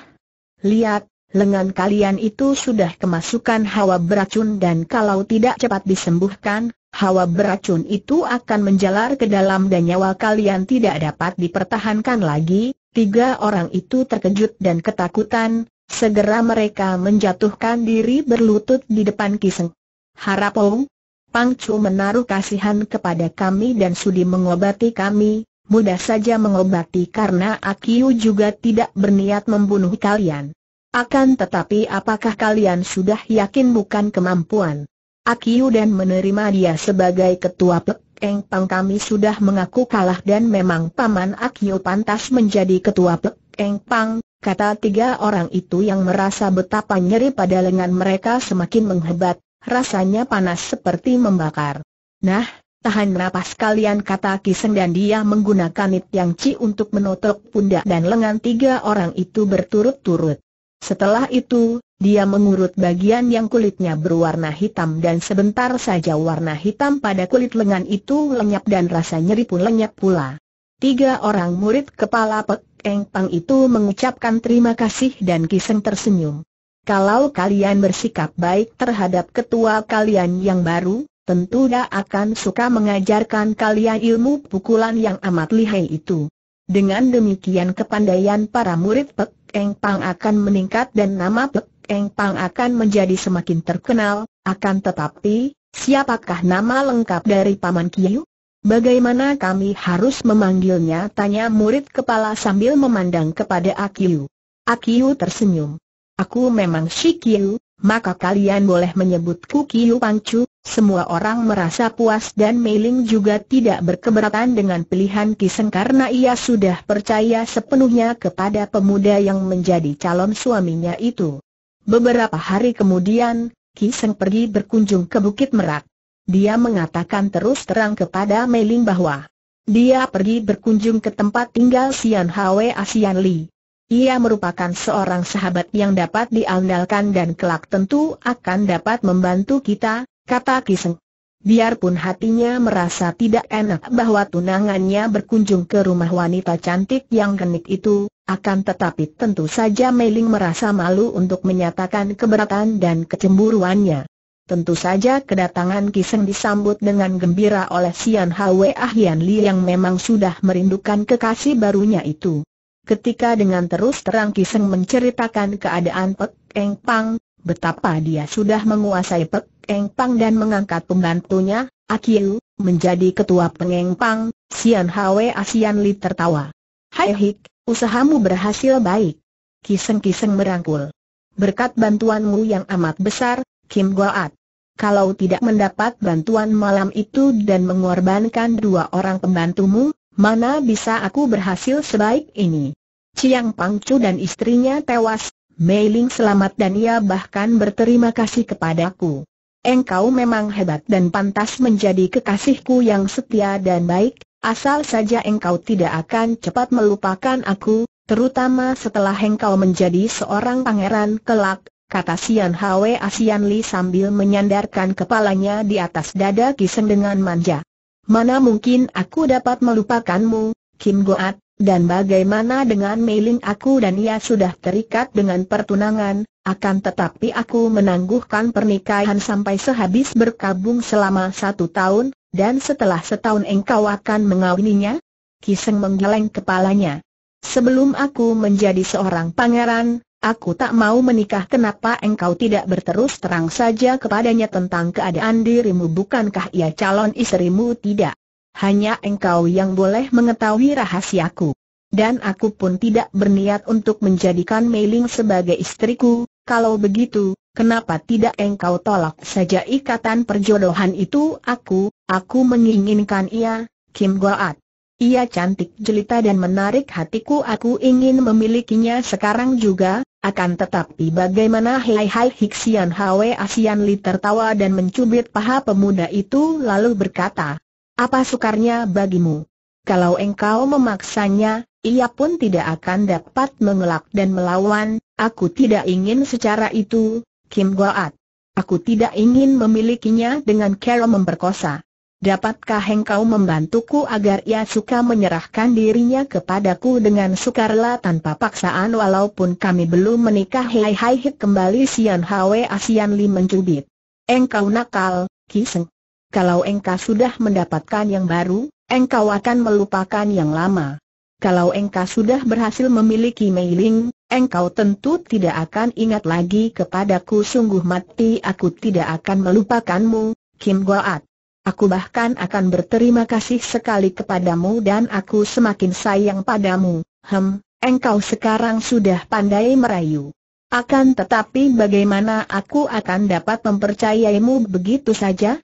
Lihat, lengan kalian itu sudah kemasukan hawa beracun dan kalau tidak cepat disembuhkan, hawa beracun itu akan menjalar ke dalam dan nyawa kalian tidak dapat dipertahankan lagi. Tiga orang itu terkejut dan ketakutan, segera mereka menjatuhkan diri berlutut di depan Kiseng. Harap Ong, Pang Chu menaruh kasihan kepada kami dan sudi mengobati kami, mudah saja mengobati karena Akiu juga tidak berniat membunuh kalian. Akan tetapi apakah kalian sudah yakin bukan kemampuan Akiu dan menerima dia sebagai ketua Pek Eng Pang kami sudah mengaku kalah dan memang Paman Akiu pantas menjadi ketua Pek Eng Pang, kata tiga orang itu yang merasa betapa nyeri pada lengan mereka semakin menghebat, rasanya panas seperti membakar. Nah, tahan napas kalian kata Kiseng dan dia menggunakan nit yang ci untuk menotok pundak dan lengan tiga orang itu berturut-turut. Setelah itu, dia mengurut bagian yang kulitnya berwarna hitam dan sebentar saja warna hitam pada kulit lengan itu lenyap dan rasa nyeri pun lenyap pula. Tiga orang murid kepala Pek Eng Pang itu mengucapkan terima kasih dan Kiseng tersenyum. Kalau kalian bersikap baik terhadap ketua kalian yang baru, tentu dia akan suka mengajarkan kalian ilmu pukulan yang amat lihai itu. Dengan demikian kepandaian para murid Pek Eng Pang akan meningkat dan nama Pek Eng Pang akan menjadi semakin terkenal, akan tetapi, siapakah nama lengkap dari Paman Kiyu? Bagaimana kami harus memanggilnya? Tanya murid kepala sambil memandang kepada Akiyu. Akiyu tersenyum. Aku memang si Kiyu, maka kalian boleh menyebutku Kiyu Pangcu, semua orang merasa puas dan Meiling juga tidak berkeberatan dengan pilihan Kiseng karena ia sudah percaya sepenuhnya kepada pemuda yang menjadi calon suaminya itu. Beberapa hari kemudian, Kiseng pergi berkunjung ke Bukit Merak. Dia mengatakan terus terang kepada Meiling bahwa dia pergi berkunjung ke tempat tinggal Sian Hwe Asian Li. Ia merupakan seorang sahabat yang dapat diandalkan dan kelak tentu akan dapat membantu kita, kata Kiseng. Biarpun hatinya merasa tidak enak bahwa tunangannya berkunjung ke rumah wanita cantik yang genit itu, akan tetapi tentu saja Meiling merasa malu untuk menyatakan keberatan dan kecemburuannya. Tentu saja kedatangan Kiseng disambut dengan gembira oleh Sian Hwe Ahian Li yang memang sudah merindukan kekasih barunya itu. Ketika dengan terus terang Kiseng menceritakan keadaan Pek Eng Pang, betapa dia sudah menguasai Pek Eng Pang dan mengangkat pembantunya, Akiu, ah menjadi ketua Peng Pang, Sian Hwe Ahian Li tertawa. Hai hik, Usahamu berhasil baik. Kiseng-kiseng merangkul. Berkat bantuanmu yang amat besar, Kim Goat. Kalau tidak mendapat bantuan malam itu dan mengorbankan dua orang pembantumu, mana bisa aku berhasil sebaik ini? Ciang Pangcu dan istrinya tewas, Mei Ling selamat dan ia bahkan berterima kasih kepadaku. Engkau memang hebat dan pantas menjadi kekasihku yang setia dan baik, Asal saja engkau tidak akan cepat melupakan aku, terutama setelah engkau menjadi seorang pangeran kelak, kata Sian Hwe Asian Li sambil menyandarkan kepalanya di atas dada Kiseng dengan manja. Mana mungkin aku dapat melupakanmu, Kim Goat, dan bagaimana dengan mailing aku dan ia sudah terikat dengan pertunangan, akan tetapi aku menangguhkan pernikahan sampai sehabis berkabung selama satu tahun, dan setelah setahun engkau akan mengawininya? Kiseng menggeleng kepalanya. Sebelum aku menjadi seorang pangeran, aku tak mau menikah kenapa engkau tidak berterus terang saja kepadanya tentang keadaan dirimu bukankah ia calon istrimu tidak? Hanya engkau yang boleh mengetahui rahasiaku. Dan aku pun tidak berniat untuk menjadikan Meiling sebagai istriku, kalau begitu, Kenapa tidak engkau tolak saja ikatan perjodohan itu aku, aku menginginkan ia, Kim Goat. Ia cantik jelita dan menarik hatiku aku ingin memilikinya sekarang juga, akan tetapi bagaimana Hei Hai Hiksian Hwe Asian Li tertawa dan mencubit paha pemuda itu lalu berkata, apa sukarnya bagimu? Kalau engkau memaksanya, ia pun tidak akan dapat mengelak dan melawan, aku tidak ingin secara itu, Kim Goat. Aku tidak ingin memilikinya dengan cara memperkosa. Dapatkah engkau membantuku agar ia suka menyerahkan dirinya kepadaku dengan sukarela tanpa paksaan walaupun kami belum menikah? Hai hei hei kembali Sian Hwe Asian Li mencubit. Engkau nakal, Kiseng. Kalau engkau sudah mendapatkan yang baru, engkau akan melupakan yang lama. Kalau engkau sudah berhasil memiliki Meiling, engkau tentu tidak akan ingat lagi kepadaku sungguh mati aku tidak akan melupakanmu, Kim Goat. Aku bahkan akan berterima kasih sekali kepadamu dan aku semakin sayang padamu, hem, engkau sekarang sudah pandai merayu. Akan tetapi bagaimana aku akan dapat mempercayaimu begitu saja?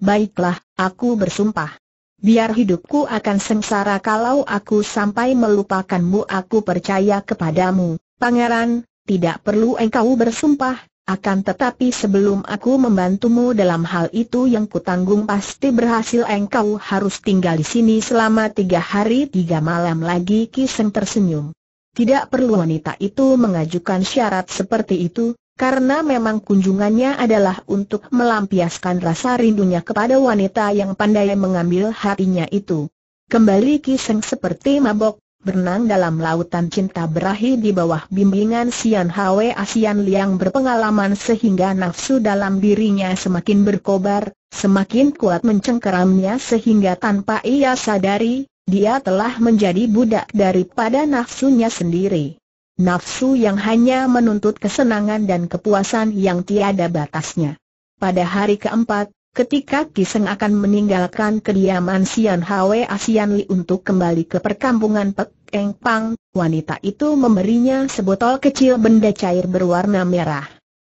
Baiklah, aku bersumpah. Biar hidupku akan sengsara kalau aku sampai melupakanmu aku percaya kepadamu, pangeran, tidak perlu engkau bersumpah, akan tetapi sebelum aku membantumu dalam hal itu yang kutanggung pasti berhasil engkau harus tinggal di sini selama tiga hari tiga malam lagi Kiseng tersenyum. Tidak perlu wanita itu mengajukan syarat seperti itu, karena memang kunjungannya adalah untuk melampiaskan rasa rindunya kepada wanita yang pandai mengambil hatinya itu. Kembali Kiseng seperti mabok, berenang dalam lautan cinta berahi di bawah bimbingan Sian Hwe Asian Liang berpengalaman sehingga nafsu dalam dirinya semakin berkobar, semakin kuat mencengkeramnya sehingga tanpa ia sadari, dia telah menjadi budak daripada nafsunya sendiri nafsu yang hanya menuntut kesenangan dan kepuasan yang tiada batasnya. Pada hari keempat, ketika Kiseng akan meninggalkan kediaman Sian Hwe Asian Li untuk kembali ke perkampungan Pek Eng Pang, wanita itu memberinya sebotol kecil benda cair berwarna merah.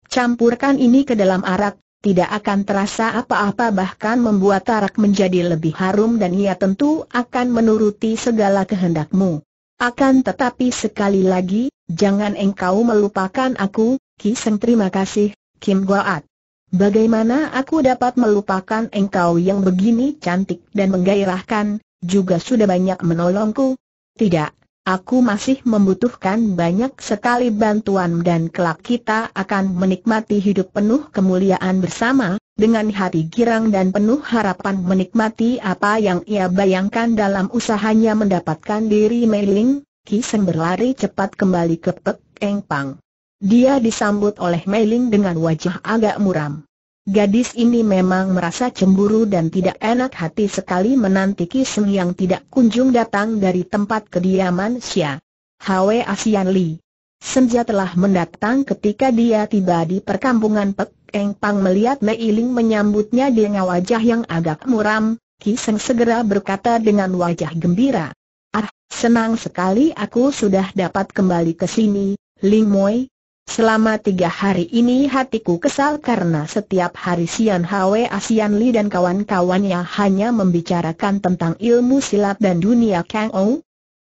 Campurkan ini ke dalam arak, tidak akan terasa apa-apa bahkan membuat arak menjadi lebih harum dan ia tentu akan menuruti segala kehendakmu. Akan tetapi sekali lagi, jangan engkau melupakan aku, Ki. Seng terima kasih, Kim Goat. Bagaimana aku dapat melupakan engkau yang begini cantik dan menggairahkan, juga sudah banyak menolongku? Tidak, aku masih membutuhkan banyak sekali bantuan dan kelak kita akan menikmati hidup penuh kemuliaan bersama, dengan hati girang dan penuh harapan menikmati apa yang ia bayangkan dalam usahanya mendapatkan diri Meiling, Kiseng berlari cepat kembali ke Pek Eng Pang. Dia disambut oleh Meiling dengan wajah agak muram. Gadis ini memang merasa cemburu dan tidak enak hati sekali menanti Kiseng yang tidak kunjung datang dari tempat kediaman Xia. Hwe Asian Li Senja telah mendatang ketika dia tiba di perkampungan Pek Eng Pang melihat Mei Ling menyambutnya dengan wajah yang agak muram, Kiseng segera berkata dengan wajah gembira. Ah, senang sekali aku sudah dapat kembali ke sini, Ling Moi. Selama tiga hari ini hatiku kesal karena setiap hari Sian Hwe Asian Li dan kawan-kawannya hanya membicarakan tentang ilmu silat dan dunia Kang Ou,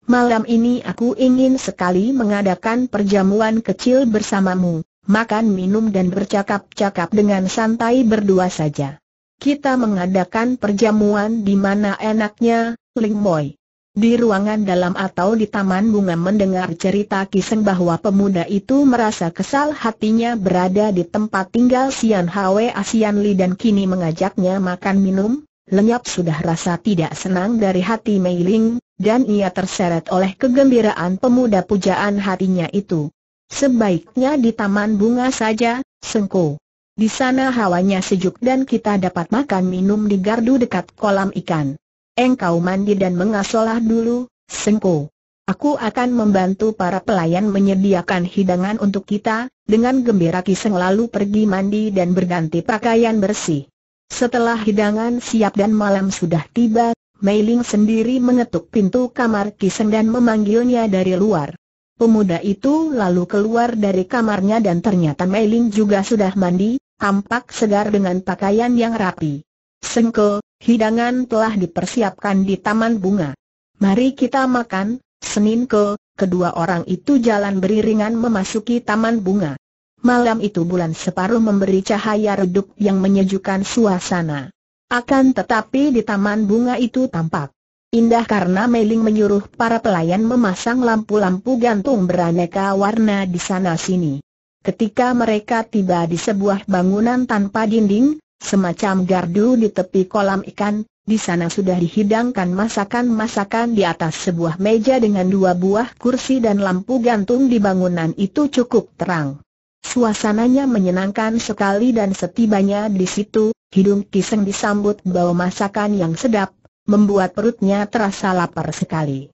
Malam ini aku ingin sekali mengadakan perjamuan kecil bersamamu, makan minum dan bercakap-cakap dengan santai berdua saja. Kita mengadakan perjamuan di mana enaknya, Ling Moy. Di ruangan dalam atau di taman bunga mendengar cerita Kiseng bahwa pemuda itu merasa kesal hatinya berada di tempat tinggal Sian Hwe Asian Li dan kini mengajaknya makan minum, lenyap sudah rasa tidak senang dari hati Mei Ling, dan ia terseret oleh kegembiraan pemuda pujaan hatinya itu. Sebaiknya di taman bunga saja, Sengko. Di sana hawanya sejuk dan kita dapat makan minum di gardu dekat kolam ikan. Engkau mandi dan mengasolah dulu, Sengko. Aku akan membantu para pelayan menyediakan hidangan untuk kita, dengan gembira Kiseng lalu pergi mandi dan berganti pakaian bersih. Setelah hidangan siap dan malam sudah tiba, Mei Ling sendiri mengetuk pintu kamar Kiseng dan memanggilnya dari luar. Pemuda itu lalu keluar dari kamarnya dan ternyata Mei Ling juga sudah mandi, tampak segar dengan pakaian yang rapi. Sengko, hidangan telah dipersiapkan di taman bunga. Mari kita makan, Senin kedua orang itu jalan beriringan memasuki taman bunga. Malam itu bulan separuh memberi cahaya redup yang menyejukkan suasana. Akan tetapi di taman bunga itu tampak indah karena Meling menyuruh para pelayan memasang lampu-lampu gantung beraneka warna di sana-sini. Ketika mereka tiba di sebuah bangunan tanpa dinding, semacam gardu di tepi kolam ikan, di sana sudah dihidangkan masakan-masakan di atas sebuah meja dengan dua buah kursi dan lampu gantung di bangunan itu cukup terang. Suasananya menyenangkan sekali dan setibanya di situ, hidung Kiseng disambut bau masakan yang sedap, membuat perutnya terasa lapar sekali.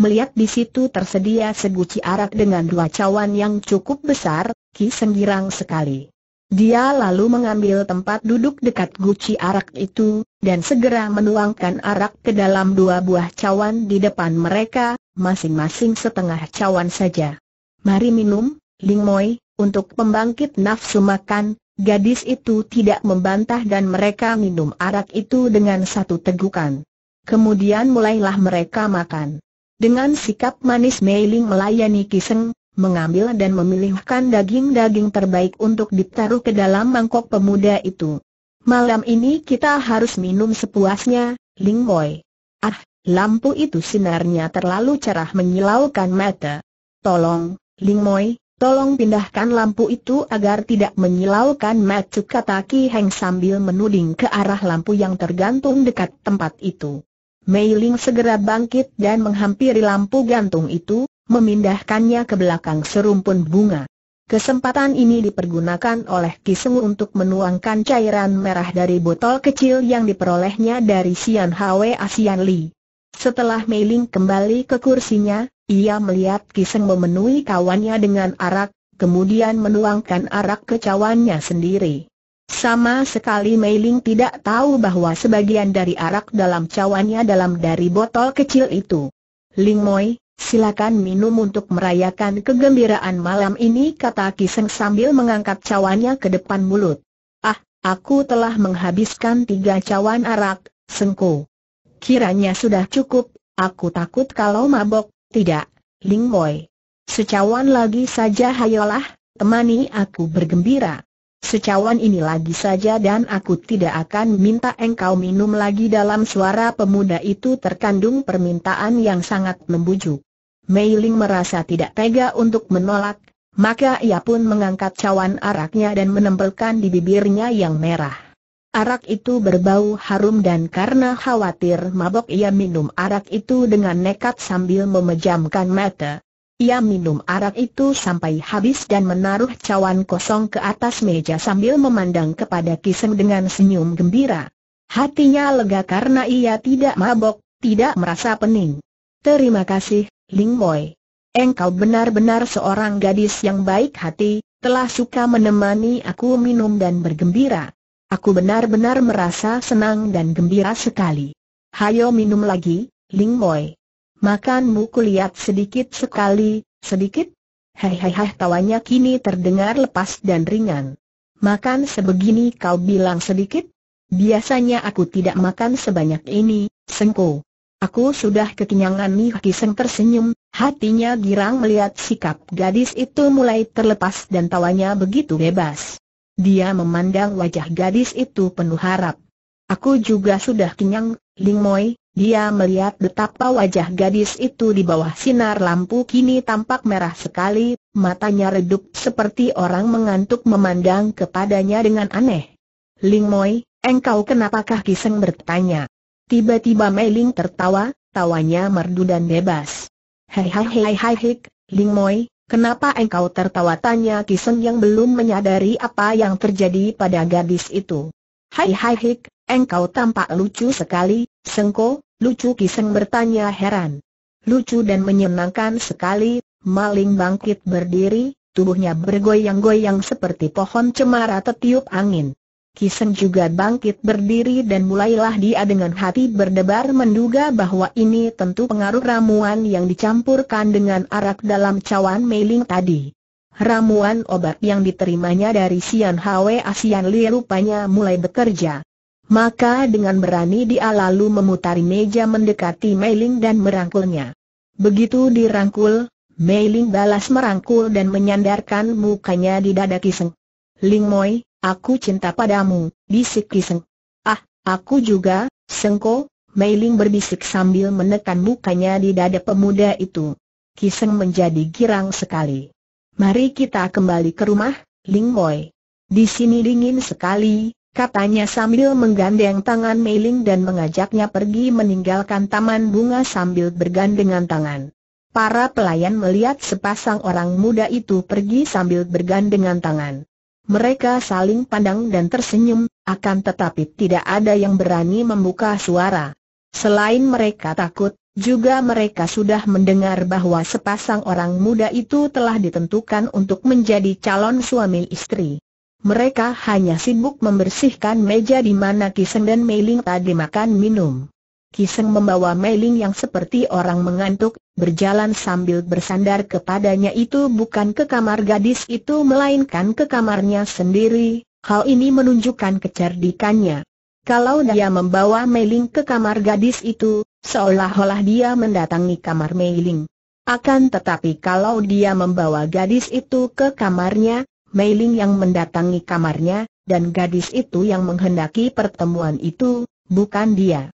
Melihat di situ tersedia seguci arak dengan dua cawan yang cukup besar, Kiseng girang sekali. Dia lalu mengambil tempat duduk dekat guci arak itu, dan segera menuangkan arak ke dalam dua buah cawan di depan mereka, masing-masing setengah cawan saja. Mari minum, Ling Moi, untuk pembangkit nafsu makan, gadis itu tidak membantah dan mereka minum arak itu dengan satu tegukan. Kemudian mulailah mereka makan. Dengan sikap manis Mei melayani Kiseng, mengambil dan memilihkan daging-daging terbaik untuk ditaruh ke dalam mangkok pemuda itu. Malam ini kita harus minum sepuasnya, Ling Boy. Ah, lampu itu sinarnya terlalu cerah menyilaukan mata. Tolong, Ling Moy, Tolong pindahkan lampu itu agar tidak menyilaukan macu kata Ki Heng sambil menuding ke arah lampu yang tergantung dekat tempat itu. Mei Ling segera bangkit dan menghampiri lampu gantung itu, memindahkannya ke belakang serumpun bunga. Kesempatan ini dipergunakan oleh Kisung untuk menuangkan cairan merah dari botol kecil yang diperolehnya dari Sian Hwe Asian Li. Setelah Meiling kembali ke kursinya, ia melihat Kiseng memenuhi kawannya dengan arak, kemudian menuangkan arak ke cawannya sendiri. Sama sekali Meiling tidak tahu bahwa sebagian dari arak dalam cawannya dalam dari botol kecil itu. Ling Moi, silakan minum untuk merayakan kegembiraan malam ini kata Kiseng sambil mengangkat cawannya ke depan mulut. Ah, aku telah menghabiskan tiga cawan arak, Sengko. Kiranya sudah cukup, aku takut kalau mabok, tidak, Ling Boy. Secawan lagi saja hayolah, temani aku bergembira. Secawan ini lagi saja dan aku tidak akan minta engkau minum lagi dalam suara pemuda itu terkandung permintaan yang sangat membujuk. Mei Ling merasa tidak tega untuk menolak, maka ia pun mengangkat cawan araknya dan menempelkan di bibirnya yang merah. Arak itu berbau harum dan karena khawatir mabok ia minum arak itu dengan nekat sambil memejamkan mata. Ia minum arak itu sampai habis dan menaruh cawan kosong ke atas meja sambil memandang kepada Kiseng dengan senyum gembira. Hatinya lega karena ia tidak mabok, tidak merasa pening. Terima kasih, Ling Moy. Engkau benar-benar seorang gadis yang baik hati, telah suka menemani aku minum dan bergembira. Aku benar-benar merasa senang dan gembira sekali. Hayo minum lagi, Ling Moi. Makanmu kulihat sedikit sekali, sedikit? Hehehe tawanya kini terdengar lepas dan ringan. Makan sebegini kau bilang sedikit? Biasanya aku tidak makan sebanyak ini, Sengko. Aku sudah kekenyangan nih Kiseng tersenyum, hatinya girang melihat sikap gadis itu mulai terlepas dan tawanya begitu bebas. Dia memandang wajah gadis itu penuh harap. Aku juga sudah kenyang, Ling Moi, dia melihat betapa wajah gadis itu di bawah sinar lampu kini tampak merah sekali, matanya redup seperti orang mengantuk memandang kepadanya dengan aneh. Ling Moi, engkau kenapakah Kiseng bertanya? Tiba-tiba Mei Ling tertawa, tawanya merdu dan bebas. Hei hei hei hei hik, Ling Moi, Kenapa engkau tertawa tanya Kiseng yang belum menyadari apa yang terjadi pada gadis itu. Hai hai hik, engkau tampak lucu sekali, Sengko, lucu Kiseng bertanya heran. Lucu dan menyenangkan sekali, maling bangkit berdiri, tubuhnya bergoyang-goyang seperti pohon cemara tertiup angin. Kiseng juga bangkit berdiri dan mulailah dia dengan hati berdebar menduga bahwa ini tentu pengaruh ramuan yang dicampurkan dengan arak dalam cawan meiling tadi. Ramuan obat yang diterimanya dari Sian Hwe Asian Li rupanya mulai bekerja. Maka dengan berani dia lalu memutari meja mendekati Meiling dan merangkulnya. Begitu dirangkul, Meiling balas merangkul dan menyandarkan mukanya di dada Kiseng. Ling Moi, Aku cinta padamu, bisik Kiseng. Ah, aku juga, Sengko, Mei Ling berbisik sambil menekan mukanya di dada pemuda itu. Kiseng menjadi girang sekali. Mari kita kembali ke rumah, Ling Boy. Di sini dingin sekali, katanya sambil menggandeng tangan Mei Ling dan mengajaknya pergi meninggalkan taman bunga sambil bergandengan tangan. Para pelayan melihat sepasang orang muda itu pergi sambil bergandengan tangan. Mereka saling pandang dan tersenyum, akan tetapi tidak ada yang berani membuka suara. Selain mereka takut, juga mereka sudah mendengar bahwa sepasang orang muda itu telah ditentukan untuk menjadi calon suami istri. Mereka hanya sibuk membersihkan meja di mana Kiseng dan Meiling tadi makan minum. Kiseng membawa Meiling yang seperti orang mengantuk, berjalan sambil bersandar kepadanya itu bukan ke kamar gadis itu melainkan ke kamarnya sendiri, hal ini menunjukkan kecerdikannya. Kalau dia membawa Meiling ke kamar gadis itu, seolah-olah dia mendatangi kamar Meiling. Akan tetapi kalau dia membawa gadis itu ke kamarnya, Meiling yang mendatangi kamarnya, dan gadis itu yang menghendaki pertemuan itu, bukan dia.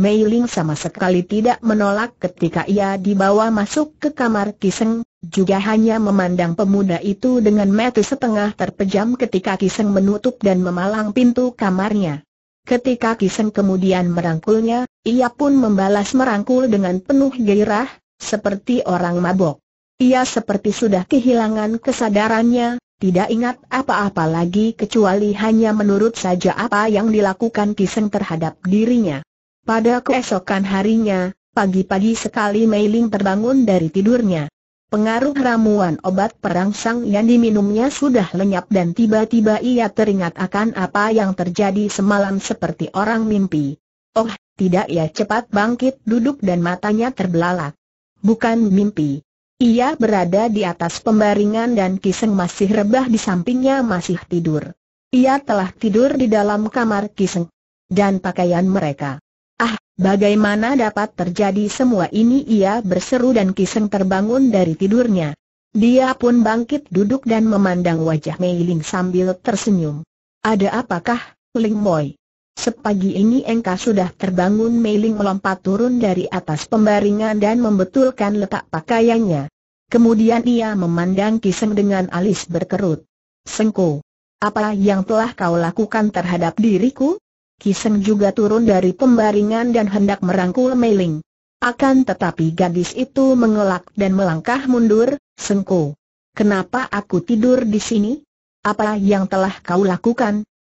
Mei Ling sama sekali tidak menolak ketika ia dibawa masuk ke kamar Kiseng, juga hanya memandang pemuda itu dengan mata setengah terpejam ketika Kiseng menutup dan memalang pintu kamarnya. Ketika Kiseng kemudian merangkulnya, ia pun membalas merangkul dengan penuh gairah, seperti orang mabok. Ia seperti sudah kehilangan kesadarannya, tidak ingat apa-apa lagi kecuali hanya menurut saja apa yang dilakukan Kiseng terhadap dirinya. Pada keesokan harinya, pagi-pagi sekali Mei Ling terbangun dari tidurnya. Pengaruh ramuan obat perangsang yang diminumnya sudah lenyap dan tiba-tiba ia teringat akan apa yang terjadi semalam seperti orang mimpi. Oh, tidak ya cepat bangkit duduk dan matanya terbelalak. Bukan mimpi. Ia berada di atas pembaringan dan Kiseng masih rebah di sampingnya masih tidur. Ia telah tidur di dalam kamar Kiseng. Dan pakaian mereka. Ah, bagaimana dapat terjadi semua ini ia berseru dan Kiseng terbangun dari tidurnya. Dia pun bangkit duduk dan memandang wajah Mei Ling sambil tersenyum. Ada apakah, Ling Moy? Sepagi ini engkau sudah terbangun Mei Ling melompat turun dari atas pembaringan dan membetulkan letak pakaiannya. Kemudian ia memandang Kiseng dengan alis berkerut. Sengko, apa yang telah kau lakukan terhadap diriku? Kiseng juga turun dari pembaringan dan hendak merangkul Meiling. Akan tetapi gadis itu mengelak dan melangkah mundur, Sengko. Kenapa aku tidur di sini? Apa yang telah kau lakukan?